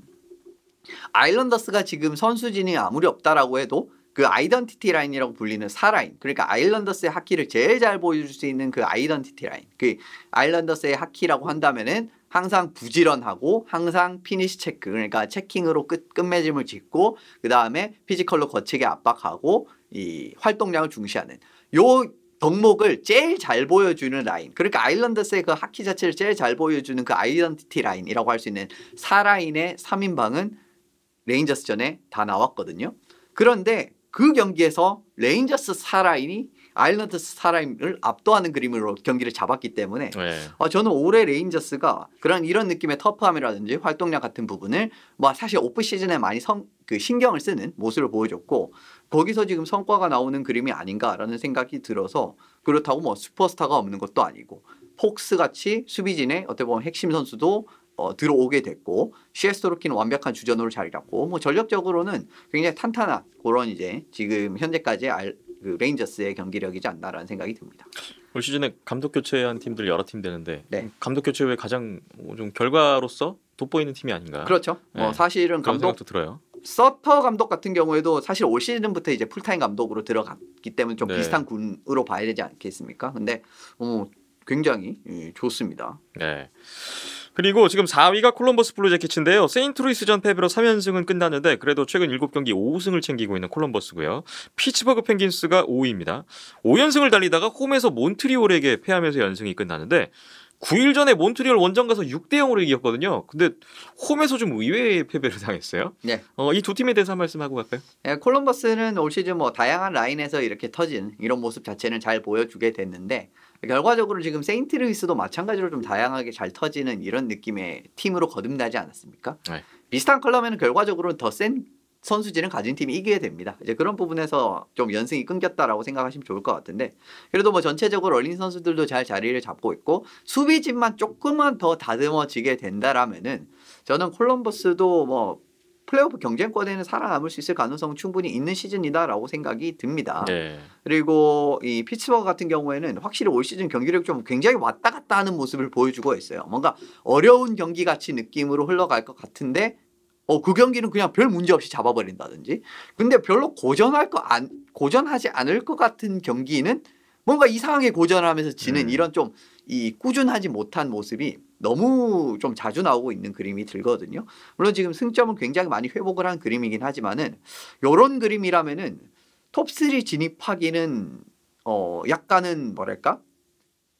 아일런더스가 지금 선수진이 아무리 없다라고 해도 그 아이덴티티 라인이라고 불리는 사라인 그러니까 아일런더스의 하키를 제일 잘 보여줄 수 있는 그 아이덴티티 라인 그 아일런더스의 하키라고 한다면은 항상 부지런하고 항상 피니시 체크 그러니까 체킹으로 끝 끝맺음을 짓고 그 다음에 피지컬로 거치게 압박하고 이 활동량을 중시하는 요 덕목을 제일 잘 보여주는 라인 그러니까 아일랜드스의 그 하키 자체를 제일 잘 보여주는 그 아이덴티티 라인이라고 할 수 있는 4라인의 3인방은 레인저스전에 다 나왔거든요. 그런데 그 경기에서 레인저스 4라인이 아일랜드스 4라인을 압도하는 그림으로 경기를 잡았기 때문에 네. 어, 저는 올해 레인저스가 그런 이런 느낌의 터프함이라든지 활동량 같은 부분을 뭐 사실 오프 시즌에 많이 성, 그 신경을 쓰는 모습을 보여줬고 거기서 지금 성과가 나오는 그림이 아닌가라는 생각이 들어서 그렇다고 뭐 슈퍼스타가 없는 것도 아니고 폭스 같이 수비진의 어떻게 보면 핵심 선수도 어, 들어오게 됐고 시에스토로키는 완벽한 주전으로 자리 잡고 뭐 전력적으로는 굉장히 탄탄한 그런 이제 지금 현재까지 알, 그 레인저스의 경기력이지 않나라는 생각이 듭니다. 올 시즌에 감독 교체한 팀들 여러 팀 되는데 네. 음, 감독 교체 외 가장 좀 결과로서 돋보이는 팀이 아닌가? 그렇죠. 뭐 네. 어, 사실은 감독 서터 감독 같은 경우에도 사실 올 시즌부터 이제 풀타임 감독으로 들어갔기 때문에 좀 네. 비슷한 군으로 봐야 되지 않겠습니까? 근데 어, 굉장히 예, 좋습니다. 네. 그리고 지금 4위가 콜럼버스 블루재킷인데요. 세인트루이스전 패배로 3연승은 끝났는데 그래도 최근 7경기 5승을 챙기고 있는 콜럼버스고요. 피츠버그 펭귄스가 5위입니다. 5연승을 달리다가 홈에서 몬트리올에게 패하면서 연승이 끝나는데 9일 전에 몬트리올 원정 가서 6대 0으로 이겼거든요. 근데 홈에서 좀 의외의 패배를 당했어요. 네. 어, 이 두 팀에 대해서 한 말씀 하고 갈까요? 네, 콜럼버스는 올 시즌 뭐 다양한 라인에서 이렇게 터진 이런 모습 자체는 잘 보여주게 됐는데 결과적으로 지금 세인트루이스도 마찬가지로 좀 다양하게 잘 터지는 이런 느낌의 팀으로 거듭나지 않았습니까? 네. 비슷한 컬럼에는 결과적으로 더센 선수진을 가진 팀이 이겨야 됩니다. 이제 그런 부분에서 좀 연승이 끊겼다라고 생각하시면 좋을 것 같은데 그래도 뭐 전체적으로 어린 선수들도 잘 자리를 잡고 있고 수비진만 조금만 더 다듬어지게 된다라면은 저는 콜럼버스도 뭐 플레이오프 경쟁권에는 살아남을 수 있을 가능성 충분히 있는 시즌이다라고 생각이 듭니다. 네. 그리고 이 피츠버그 같은 경우에는 확실히 올 시즌 경기력 좀 굉장히 왔다 갔다 하는 모습을 보여주고 있어요. 뭔가 어려운 경기 같이 느낌으로 흘러갈 것 같은데 어, 그 경기는 그냥 별 문제 없이 잡아버린다든지. 근데 별로 고전할 거 안, 고전하지 않을 것 같은 경기는 뭔가 이상하게 고전하면서 지는 음. 이런 좀 이 꾸준하지 못한 모습이 너무 좀 자주 나오고 있는 그림이 들거든요. 물론 지금 승점은 굉장히 많이 회복을 한 그림이긴 하지만은 요런 그림이라면은 톱3 진입하기는 어 약간은 뭐랄까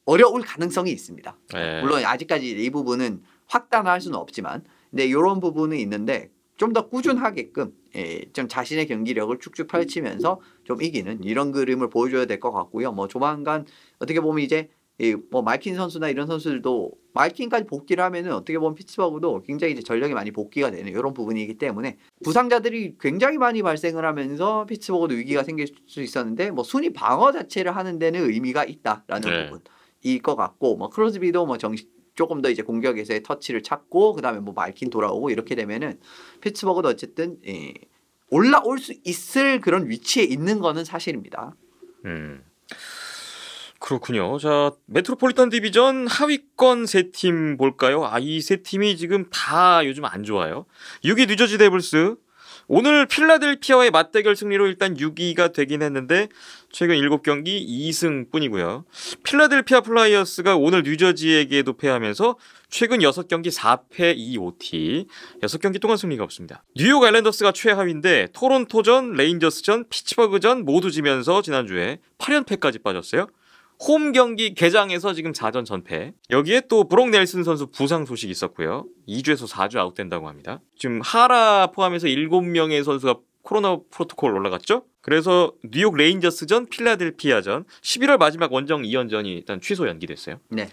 어려울 가능성이 있습니다. 에. 예. 물론 아직까지 이 부분은 확단할 수는 없지만 근데 네, 이런 부분은 있는데 좀 더 꾸준하게끔 예, 좀 자신의 경기력을 쭉쭉 펼치면서 좀 이기는 이런 그림을 보여줘야 될 것 같고요. 뭐 조만간 어떻게 보면 이제 예, 뭐 말킨 선수나 이런 선수들도 말킨까지 복귀를 하면은 어떻게 보면 피츠버그도 굉장히 이제 전력이 많이 복귀가 되는 이런 부분이기 때문에 부상자들이 굉장히 많이 발생을 하면서 피츠버그도 위기가 생길 수 있었는데 뭐 순위 방어 자체를 하는 데는 의미가 있다라는 네. 부분. 이것 같고 뭐크로즈비도뭐 정식 조금 더 이제 공격에서의 터치를 찾고 그다음에 뭐 말킨 돌아오고 이렇게 되면은 피츠버그도 어쨌든 예, 올라올 수 있을 그런 위치에 있는 거는 사실입니다. 음. 그렇군요. 자, 메트로폴리탄 디비전 하위권 세 팀 볼까요? 아, 이 세 팀이 지금 다 요즘 안 좋아요. 6위 뉴저지 데블스, 오늘 필라델피아와의 맞대결 승리로 일단 6위가 되긴 했는데 최근 7경기 2승뿐이고요. 필라델피아 플라이어스가 오늘 뉴저지에게도 패하면서 최근 6경기 4패 2OT 6경기 동안 승리가 없습니다. 뉴욕 아일랜더스가 최하위인데 토론토전, 레인저스전, 피츠버그전 모두 지면서 지난주에 8연패까지 빠졌어요. 홈 경기 개장에서 지금 4전 전패. 여기에 또 브록 넬슨 선수 부상 소식이 있었고요. 2주에서 4주 아웃된다고 합니다. 지금 하라 포함해서 7명의 선수가 코로나 프로토콜 올라갔죠? 그래서 뉴욕 레인저스전, 필라델피아전, 11월 마지막 원정 2연전이 일단 취소 연기됐어요. 네.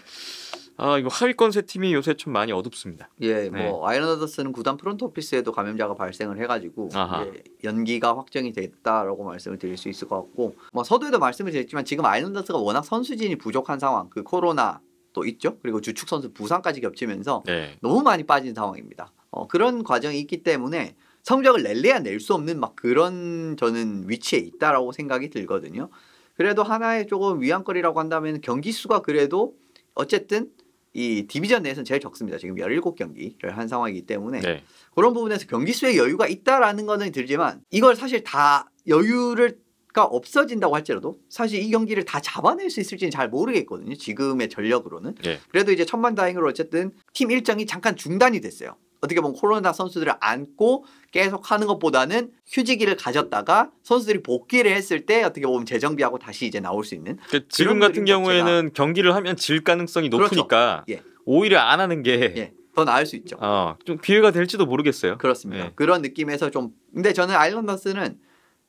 아 이거 하위권 세 팀이 요새 좀 많이 어둡습니다. 예, 네. 뭐 아이러더스는 구단 프론트 오피스에도 감염자가 발생을 해가지고 예, 연기가 확정이 됐다라고 말씀을 드릴 수 있을 것 같고, 뭐 서두에도 말씀을 드렸지만 지금 아이러더스가 워낙 선수진이 부족한 상황, 그 코로나 또 있죠. 그리고 주축 선수 부상까지 겹치면서 네. 너무 많이 빠진 상황입니다. 어, 그런 과정이 있기 때문에 성적을 낼래야 낼 수 없는 막 그런 저는 위치에 있다라고 생각이 들거든요. 그래도 하나의 조금 위안거리라고 한다면 경기 수가 그래도 어쨌든 이 디비전 내에서는 제일 적습니다. 지금 17경기를 한 상황이기 때문에 네. 그런 부분에서 경기 수의 여유가 있다라는 거는 들지만 이걸 사실 다 여유를 가 없어진다고 할지라도 사실 이 경기를 다 잡아낼 수 있을지는 잘 모르겠거든요. 지금의 전력으로는. 네. 그래도 이제 천만 다행으로 어쨌든 팀 일정이 잠깐 중단이 됐어요. 어떻게 보면 코로나 선수들을 안고 계속 하는 것보다는 휴지기를 가졌다가 선수들이 복귀를 했을 때 어떻게 보면 재정비하고 다시 이제 나올 수 있는 그러니까 지금 같은 경우에는 경기를 하면 질 가능성이 그렇죠. 높으니까 그렇죠. 예. 오히려 안 하는 게 예. 더 나을 수 있죠. 어, 좀 기회가 될지도 모르겠어요. 그렇습니다. 예. 그런 느낌에서 좀 근데 저는 아일랜더스는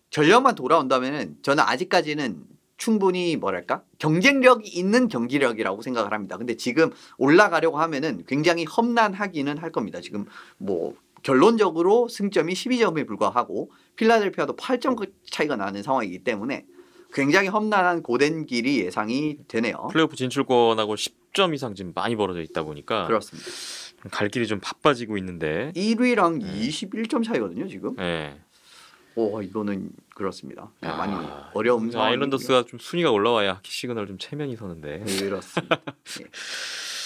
전력만 돌아온다면은 저는 아직까지는 충분히 뭐랄까 경쟁력이 있는 경기력이라고 생각을 합니다. 근데 지금 올라가려고 하면은 굉장히 험난하기는 할 겁니다. 지금 뭐 결론적으로 승점이 12점에 불과하고 필라델피아도 8점 그 차이가 나는 상황이기 때문에 굉장히 험난한 고된 길이 예상이 되네요. 플레이오프 진출권하고 10점 이상 지금 많이 벌어져 있다 보니까 그렇습니다. 갈 길이 좀 바빠지고 있는데 1위랑 네. 21점 차이거든요 지금. 네. 오 어, 이거는 그렇습니다. 네, 아, 많이 어려운 아, 아일랜더스가 좀 순위가 올라와야 키 시그널 좀 체면이 서는데 그렇습니다.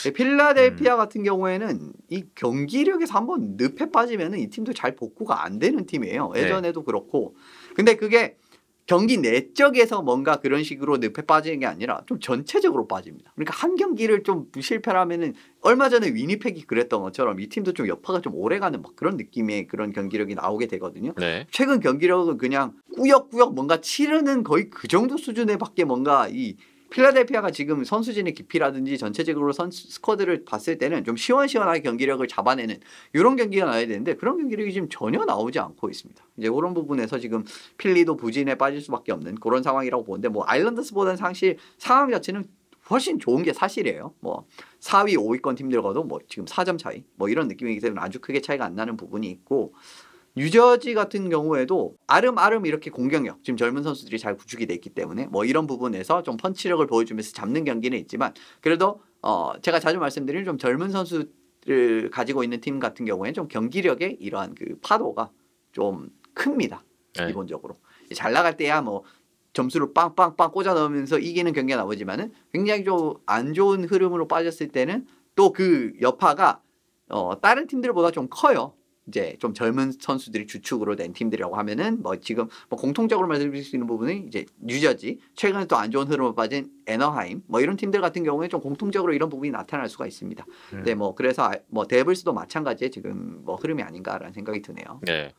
예. 필라델피아 음. 같은 경우에는 이 경기력에서 한번 늪에 빠지면은 이 팀도 잘 복구가 안 되는 팀이에요. 예전에도 네. 그렇고 근데 그게 경기 내적에서 뭔가 그런 식으로 늪에 빠지는 게 아니라 좀 전체적으로 빠집니다. 그러니까 한 경기를 좀 실패하면은 얼마 전에 위니펙이 그랬던 것처럼 이 팀도 좀 여파가 좀 오래가는 막 그런 느낌의 그런 경기력이 나오게 되거든요. 네. 최근 경기력은 그냥 꾸역꾸역 뭔가 치르는 거의 그 정도 수준에 밖에 뭔가 이 필라델피아가 지금 선수진의 깊이라든지 전체적으로 선수 스쿼드를 봤을 때는 좀 시원시원하게 경기력을 잡아내는 이런 경기가 나와야 되는데 그런 경기력이 지금 전혀 나오지 않고 있습니다. 이제 그런 부분에서 지금 필리도 부진에 빠질 수밖에 없는 그런 상황이라고 보는데 뭐 아일랜드스보다는 사실 상황 자체는 훨씬 좋은 게 사실이에요. 뭐 4위, 5위권 팀들과도 뭐 지금 4점 차이 뭐 이런 느낌이기 때문에 아주 크게 차이가 안 나는 부분이 있고 뉴저지 같은 경우에도 아름아름 이렇게 공격력 지금 젊은 선수들이 잘 구축이 됐기 때문에 뭐 이런 부분에서 좀 펀치력을 보여주면서 잡는 경기는 있지만 그래도 어 제가 자주 말씀드리는 좀 젊은 선수를 가지고 있는 팀 같은 경우에는 좀 경기력의 이러한 그 파도가 좀 큽니다 네. 기본적으로 잘 나갈 때야 뭐 점수를 빵빵빵 꽂아 넣으면서 이기는 경기가 나오지만은 굉장히 좀 안 좋은 흐름으로 빠졌을 때는 또 그 여파가 어 다른 팀들보다 좀 커요 이제 좀 젊은 선수들이 주축으로 된 팀들이라고 하면은 뭐 지금 뭐 공통적으로 말씀드릴 수 있는 부분은 이제 뉴저지 최근에 또 안 좋은 흐름을 빠진 에너하임 뭐 이런 팀들 같은 경우에 좀 공통적으로 이런 부분이 나타날 수가 있습니다. 음. 네, 뭐 그래서 아, 뭐 데블스도 마찬가지에 지금 뭐 흐름이 아닌가라는 생각이 드네요. 네,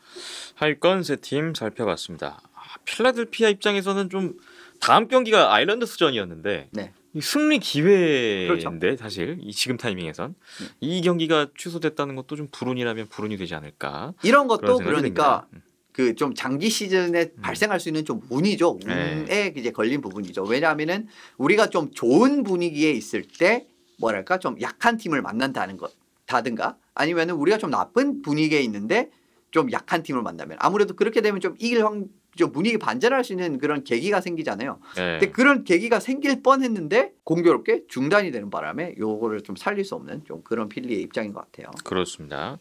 하위권 세팀 살펴봤습니다. 아, 필라델피아 입장에서는 좀 다음 경기가 아일랜드수전이었는데 네. 승리 기회인데 그렇죠. 사실 이 지금 타이밍에선 음. 이 경기가 취소됐다는 것도 좀 불운이라면 불운이 되지 않을까 이런 것도 그러니까 음. 그좀 장기 시즌에 음. 발생할 수 있는 좀 운이죠 운에 네. 이제 걸린 부분이죠 왜냐하면은 우리가 좀 좋은 분위기에 있을 때 뭐랄까 좀 약한 팀을 만난다는 것 다든가 아니면은 우리가 좀 나쁜 분위기에 있는데 좀 약한 팀을 만나면 아무래도 그렇게 되면 좀 이길 확률 좀 문익이 반전할 수 있는 그런 계기가 생기잖아요. 네. 근데 그런 계기가 생길 뻔했는데 공교롭게 중단이 되는 바람에 요거를 좀 살릴 수 없는 좀 그런 필리의 입장인 것 같아요. 그렇습니다.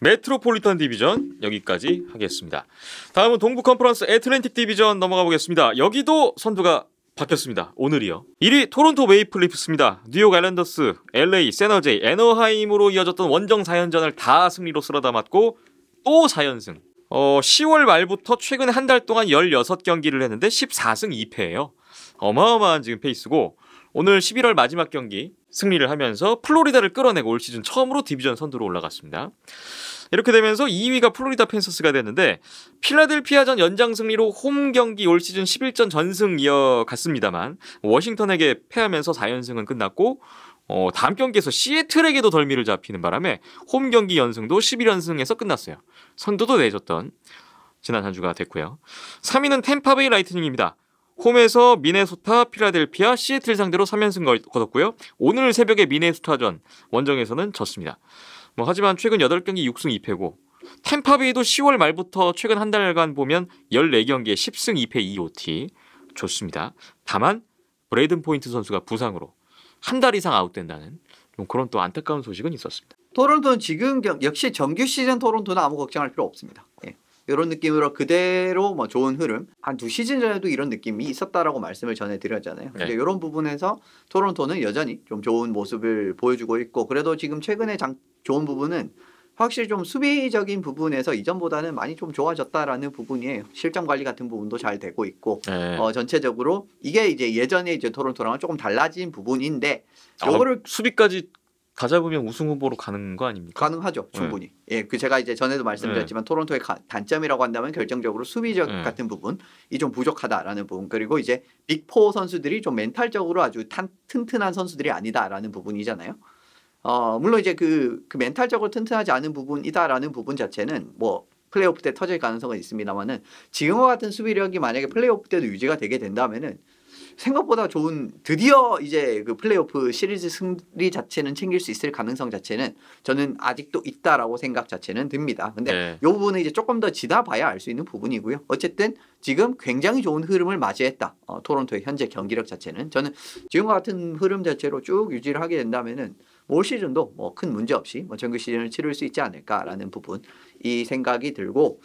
메트로폴리탄 디비전 여기까지 하겠습니다. 다음은 동부 컨퍼런스 애틀랜틱 디비전 넘어가 보겠습니다. 여기도 선두가 바뀌었습니다. 오늘이요. 1위 토론토 메이플리프스입니다. 뉴욕 앨런더스, LA, 세너제이, 애너하임으로 이어졌던 원정 4연전을 다 승리로 쓸어담았고 또 4연승. 어, 10월 말부터 최근 한 달 동안 16경기를 했는데 14승 2패예요. 어마어마한 지금 페이스고 오늘 11월 마지막 경기 승리를 하면서 플로리다를 끌어내고 올 시즌 처음으로 디비전 선두로 올라갔습니다. 이렇게 되면서 2위가 플로리다 펜서스가 됐는데 필라델피아전 연장 승리로 홈 경기 올 시즌 11전 전승 이어갔습니다만 워싱턴에게 패하면서 4연승은 끝났고 어, 다음 경기에서 시애틀에게도 덜미를 잡히는 바람에 홈 경기 연승도 11연승에서 끝났어요. 선두도 내줬던 지난 한 주가 됐고요. 3위는 템파베이 라이트닝입니다. 홈에서 미네소타, 필라델피아, 시애틀 상대로 3연승 거뒀고요. 오늘 새벽에 미네소타전 원정에서는 졌습니다. 뭐 하지만 최근 8경기 6승 2패고 템파베이도 10월 말부터 최근 한 달간 보면 14경기에 10승 2패 2OT 좋습니다. 다만 브레이든 포인트 선수가 부상으로 한달 이상 아웃된다는 그런 또 안타까운 소식은 있었습니다. 토론토는 지금 역시 정규 시즌 토론토는 아무 걱정할 필요 없습니다. 예. 이런 느낌으로 그대로 뭐 좋은 흐름 한 두 시즌 전에도 이런 느낌이 있었다라고 말씀을 전해드렸잖아요. 네. 이런 부분에서 토론토는 여전히 좀 좋은 모습을 보여주고 있고 그래도 지금 최근에 장, 좋은 부분은 확실히 좀 수비적인 부분에서 이전보다는 많이 좀 좋아졌다라는 부분이에요. 실점 관리 같은 부분도 잘 되고 있고 네. 어, 전체적으로 이게 이제 예전에 이제 토론토랑은 조금 달라진 부분인데 아, 요거를 아, 수비까지 가잡으면 우승 후보로 가는 거 아닙니까? 가능하죠 네. 충분히. 네. 예, 그 제가 이제 전에도 말씀드렸지만 네. 토론토의 가, 단점이라고 한다면 결정적으로 수비적 네. 같은 부분 이좀 부족하다라는 부분 그리고 이제 빅포 선수들이 좀 멘탈적으로 아주 탄, 튼튼한 선수들이 아니다라는 부분이잖아요. 어, 물론 이제 그, 그 멘탈적으로 튼튼하지 않은 부분이다라는 부분 자체는 뭐 플레이오프 때 터질 가능성은 있습니다만은 지금과 같은 수비력이 만약에 플레이오프 때도 유지가 되게 된다면은 생각보다 좋은 드디어 이제 그 플레이오프 시리즈 승리 자체는 챙길 수 있을 가능성 자체는 저는 아직도 있다라고 생각 자체는 듭니다. 근데 네. 이 부분은 이제 조금 더지나 봐야 알 수 있는 부분이고요. 어쨌든 지금 굉장히 좋은 흐름을 맞이했다. 어, 토론토의 현재 경기력 자체는 저는 지금과 같은 흐름 자체로 쭉 유지를 하게 된다면은 올 시즌도 뭐 큰 문제 없이 뭐 정규 시즌을 치를 수 있지 않을까라는 부분 이 생각이 들고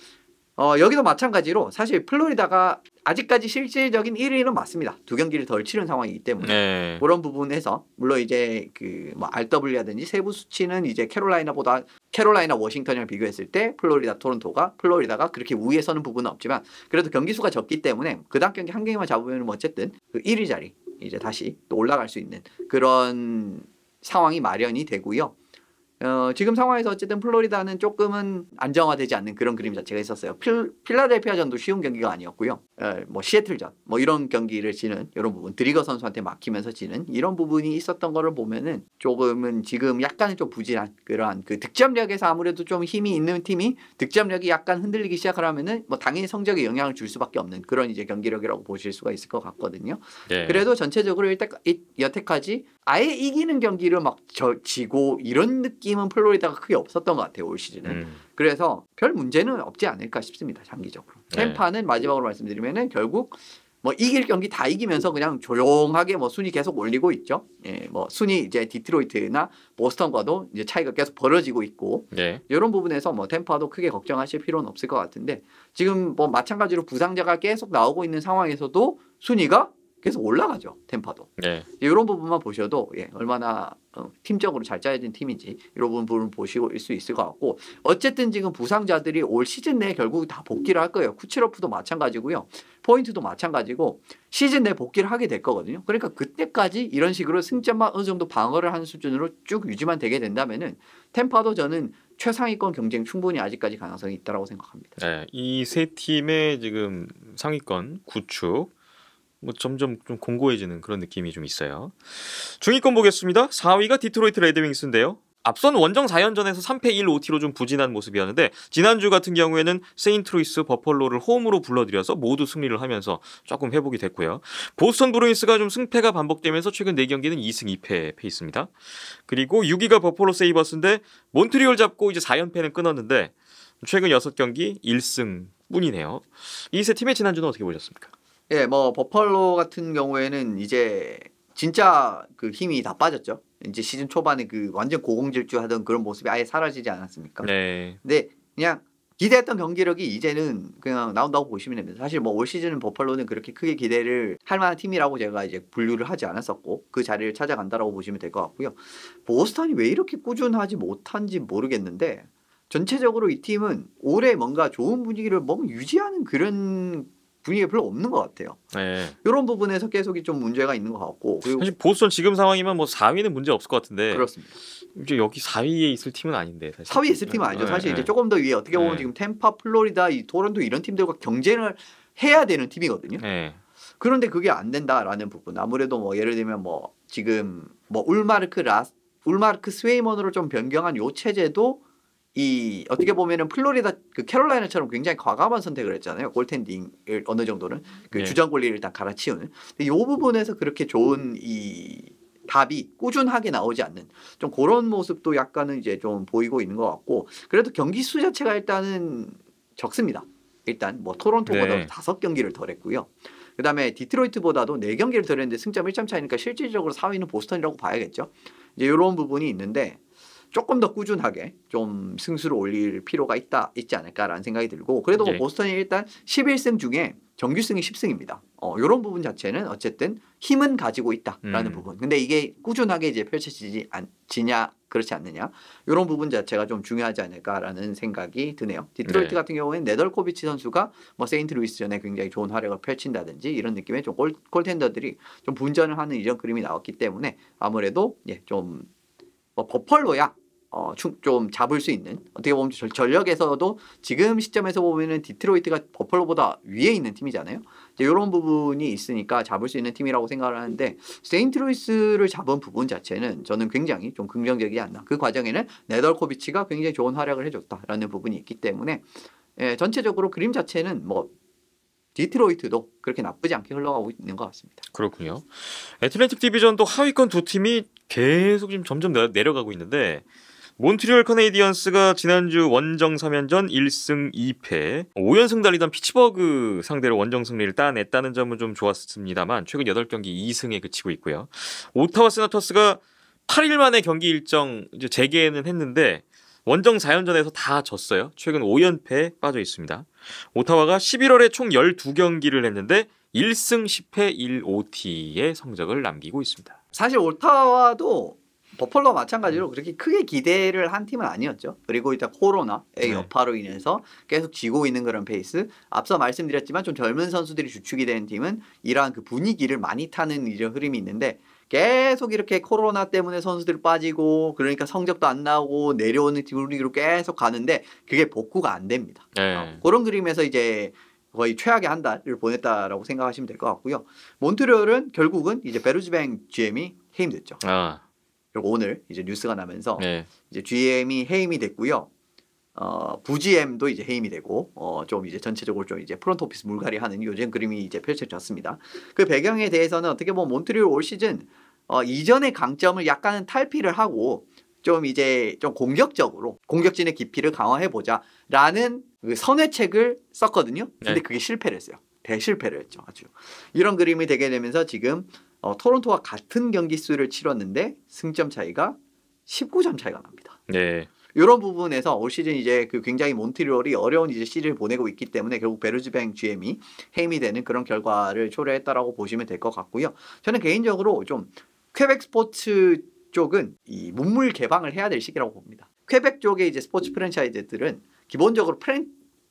어, 여기도 마찬가지로 사실 플로리다가 아직까지 실질적인 1위는 맞습니다. 두 경기를 덜 치른 상황이기 때문에 네. 그런 부분에서 물론 이제 그뭐 RW라든지 세부 수치는 이제 캐롤라이나보다 캐롤라이나 워싱턴이랑 비교했을 때 플로리다 토론토가 플로리다가 그렇게 우위에 서는 부분은 없지만 그래도 경기 수가 적기 때문에 그다음 경기 한 경기만 잡으면 어쨌든 그 1위 자리 이제 다시 또 올라갈 수 있는 그런 상황이 마련이 되고요. 어, 지금 상황에서 어쨌든 플로리다는 조금은 안정화되지 않는 그런 그림 자체가 있었어요. 필, 필라델피아전도 쉬운 경기가 아니었고요. 어, 뭐 시애틀전 뭐 이런 경기를 지는 이런 부분 드리거 선수한테 막히면서 지는 이런 부분이 있었던 거를 보면은 조금은 지금 약간은 좀 부진한 그러한 그 득점력에서 아무래도 좀 힘이 있는 팀이 득점력이 약간 흔들리기 시작을 하면은 뭐 당연히 성적에 영향을 줄 수밖에 없는 그런 이제 경기력이라고 보실 수가 있을 것 같거든요. 네. 그래도 전체적으로 일단 여태까지 아예 이기는 경기를 막 저, 지고 이런 느낌 느낌은 플로리다가 크게 없었던 것 같아요 올 시즌은. 음. 그래서 별 문제는 없지 않을까 싶습니다 장기적으로. 네. 템파는 마지막으로 말씀드리면은 결국 뭐 이길 경기 다 이기면서 그냥 조용하게 뭐 순위 계속 올리고 있죠. 예, 뭐 순위 이제 디트로이트나 보스턴과도 이제 차이가 계속 벌어지고 있고 네. 이런 부분에서 뭐 템파도 크게 걱정하실 필요는 없을 것 같은데 지금 뭐 마찬가지로 부상자가 계속 나오고 있는 상황에서도 순위가 계속 올라가죠 템파도. 네. 이런 부분만 보셔도 예, 얼마나 어, 팀적으로 잘짜여진 팀인지 이런 부분 보시고 일 수 있을 것 같고 어쨌든 지금 부상자들이 올 시즌 내에 결국 다 복귀를 할 거예요. 쿠치로프도 마찬가지고요. 포인트도 마찬가지고 시즌 내 복귀를 하게 될 거거든요. 그러니까 그때까지 이런 식으로 승점만 어느 정도 방어를 하는 수준으로 쭉 유지만 되게 된다면은 템파도 저는 최상위권 경쟁 충분히 아직까지 가능성이 있다라고 생각합니다. 네, 이세 팀의 지금 상위권 구축 뭐 점점 좀 공고해지는 그런 느낌이 좀 있어요. 중위권 보겠습니다. 4위가 디트로이트 레드윙스인데요. 앞선 원정 4연전에서 3패 1 5티로 좀 부진한 모습이었는데 지난주 같은 경우에는 세인트루이스 버펄로를 홈으로 불러들여서 모두 승리를 하면서 조금 회복이 됐고요. 보스턴 브루인스가 좀 승패가 반복되면서 최근 4경기는 2승 2패 페이스입니다. 그리고 6위가 버펄로 세이버스인데 몬트리올 잡고 이제 4연패는 끊었는데 최근 6경기 1승 뿐이네요. 이 세 팀의 지난주는 어떻게 보셨습니까? 예, 뭐 버펄로 같은 경우에는 이제 진짜 그 힘이 다 빠졌죠. 이제 시즌 초반에 그 완전 고공질주하던 그런 모습이 아예 사라지지 않았습니까? 네. 근데 그냥 기대했던 경기력이 이제는 그냥 나온다고 보시면 됩니다. 사실 뭐 올 시즌은 버팔로는 그렇게 크게 기대를 할 만한 팀이라고 제가 이제 분류를 하지 않았었고 그 자리를 찾아간다라고 보시면 될 것 같고요. 보스턴이 왜 이렇게 꾸준하지 못한지 모르겠는데 전체적으로 이 팀은 올해 뭔가 좋은 분위기를 뭔 유지하는 그런 분위기가 별로 없는 것 같아요. 네. 이런 부분에서 계속이 좀 문제가 있는 것 같고 그리고 사실 보스턴 지금 상황이면 뭐 4위는 문제 없을 것 같은데 그렇습니다. 이제 여기 4위에 있을 팀은 아닌데 사실. 4위에 있을 팀은 아니죠. 네. 사실 네. 이제 조금 더 위에 어떻게 보면 네. 지금 템파, 플로리다, 이 토론토 이런 팀들과 경쟁을 해야 되는 팀이거든요. 그런데 그게 안 된다라는 부분. 아무래도 뭐 예를 들면 뭐 지금 뭐 울마르크 라 울마르크 스웨이먼으로 좀 변경한 요 체제도 이 어떻게 보면은 플로리다 그 캐롤라이나처럼 굉장히 과감한 선택을 했잖아요. 골텐딩을 어느 정도는 그 네. 주장 권리를 일단 갈아치우는. 근데 요 부분에서 그렇게 좋은 이 답이 꾸준하게 나오지 않는 좀 그런 모습도 약간은 이제 좀 보이고 있는 것 같고 그래도 경기 수 자체가 일단은 적습니다. 일단 뭐 토론토보다 네. 다섯 네. 경기를 덜 했고요. 그다음에 디트로이트보다도 네 경기를 덜 했는데 승점 1점 차이니까 실질적으로 4위는 보스턴이라고 봐야겠죠. 이제 이런 부분이 있는데 조금 더 꾸준하게 좀 승수를 올릴 필요가 있다 있지 않을까라는 생각이 들고 그래도 뭐 네. 보스턴이 일단 11승 중에 정규승이 10승입니다. 어, 이런 부분 자체는 어쨌든 힘은 가지고 있다라는 음. 부분. 근데 이게 꾸준하게 이제 펼쳐지지 않지냐 그렇지 않느냐 이런 부분 자체가 좀 중요하지 않을까라는 생각이 드네요. 디트로이트 네. 같은 경우에는 네덜코비치 선수가 뭐 세인트루이스전에 굉장히 좋은 활약을 펼친다든지 이런 느낌의 좀 골, 골텐더들이 좀 분전을 하는 이런 그림이 나왔기 때문에 아무래도 예, 좀뭐 버펄로야 어, 좀 잡을 수 있는 어떻게 보면 전, 력에서도 지금 시점에서 보면 디트로이트가 버펄로보다 위에 있는 팀이잖아요. 이런 부분이 있으니까 잡을 수 있는 팀이라고 생각을 하는데 세인트로이스를 잡은 부분 자체는 저는 굉장히 좀 긍정적이지 않나. 그 과정에는 네덜코비치가 굉장히 좋은 활약을 해줬다라는 부분이 있기 때문에 예, 전체적으로 그림 자체는 뭐 디트로이트도 그렇게 나쁘지 않게 흘러가고 있는 것 같습니다. 그렇군요. 애틀랜틱 디비전도 하위권 두 팀이 계속 지금 점점 내려가고 있는데 몬트리올 커네이디언스가 지난주 원정 3연전 1승 2패 5연승 달리던 피츠버그 상대로 원정 승리를 따냈다는 점은 좀 좋았습니다만 최근 8경기 2승에 그치고 있고요. 오타와 세나토스가 8일 만에 경기 일정 이제 재개는 했는데 원정 4연전에서 다 졌어요. 최근 5연패에 빠져 있습니다. 오타와가 11월에 총 12경기를 했는데 1승 10패 1OT의 성적을 남기고 있습니다. 사실 올타와도 버펄로 마찬가지로 그렇게 크게 기대를 한 팀은 아니었죠. 그리고 일단 코로나의 네. 여파로 인해서 계속 지고 있는 그런 페이스. 앞서 말씀드렸지만 좀 젊은 선수들이 주축이 되는 팀은 이러한 그 분위기를 많이 타는 이런 흐름이 있는데 계속 이렇게 코로나 때문에 선수들 빠지고 그러니까 성적도 안 나오고 내려오는 분위기로 계속 가는데 그게 복구가 안 됩니다. 네. 어, 그런 그림에서 이제 거의 최악의 한 달을 보냈다라고 생각하시면 될 것 같고요. 몬트리올은 결국은 이제 베르즈뱅 GM이 해임됐죠. 아. 그리고 오늘 이제 뉴스가 나면서 네. 이제 GM이 해임이 됐고요. 어, 부GM도 이제 해임이 되고 어, 좀 이제 전체적으로 좀 이제 프론트 오피스 물갈이하는 요즘 그림이 이제 펼쳐졌습니다. 그 배경에 대해서는 어떻게 보면 몬트리올 올 시즌 어, 이전의 강점을 약간은 탈피를 하고 좀 이제 좀 공격적으로 공격진의 깊이를 강화해보자라는 그 선회책을 썼거든요. 근데 네. 그게 실패를 했어요. 대실패를 했죠. 아주 이런 그림이 되게 되면서 지금 어, 토론토와 같은 경기 수를 치렀는데 승점 차이가 19점 차이가 납니다. 네. 이런 부분에서 올 시즌 이제 그 굉장히 몬트리올이 어려운 이제 시즌을 보내고 있기 때문에 결국 베르즈뱅 GM이 해임이 되는 그런 결과를 초래했다라고 보시면 될 것 같고요. 저는 개인적으로 좀 퀘벡 스포츠 쪽은 이 문물 개방을 해야 될 시기라고 봅니다. 퀘벡 쪽의 이제 스포츠 프랜차이즈들은 기본적으로 프랜,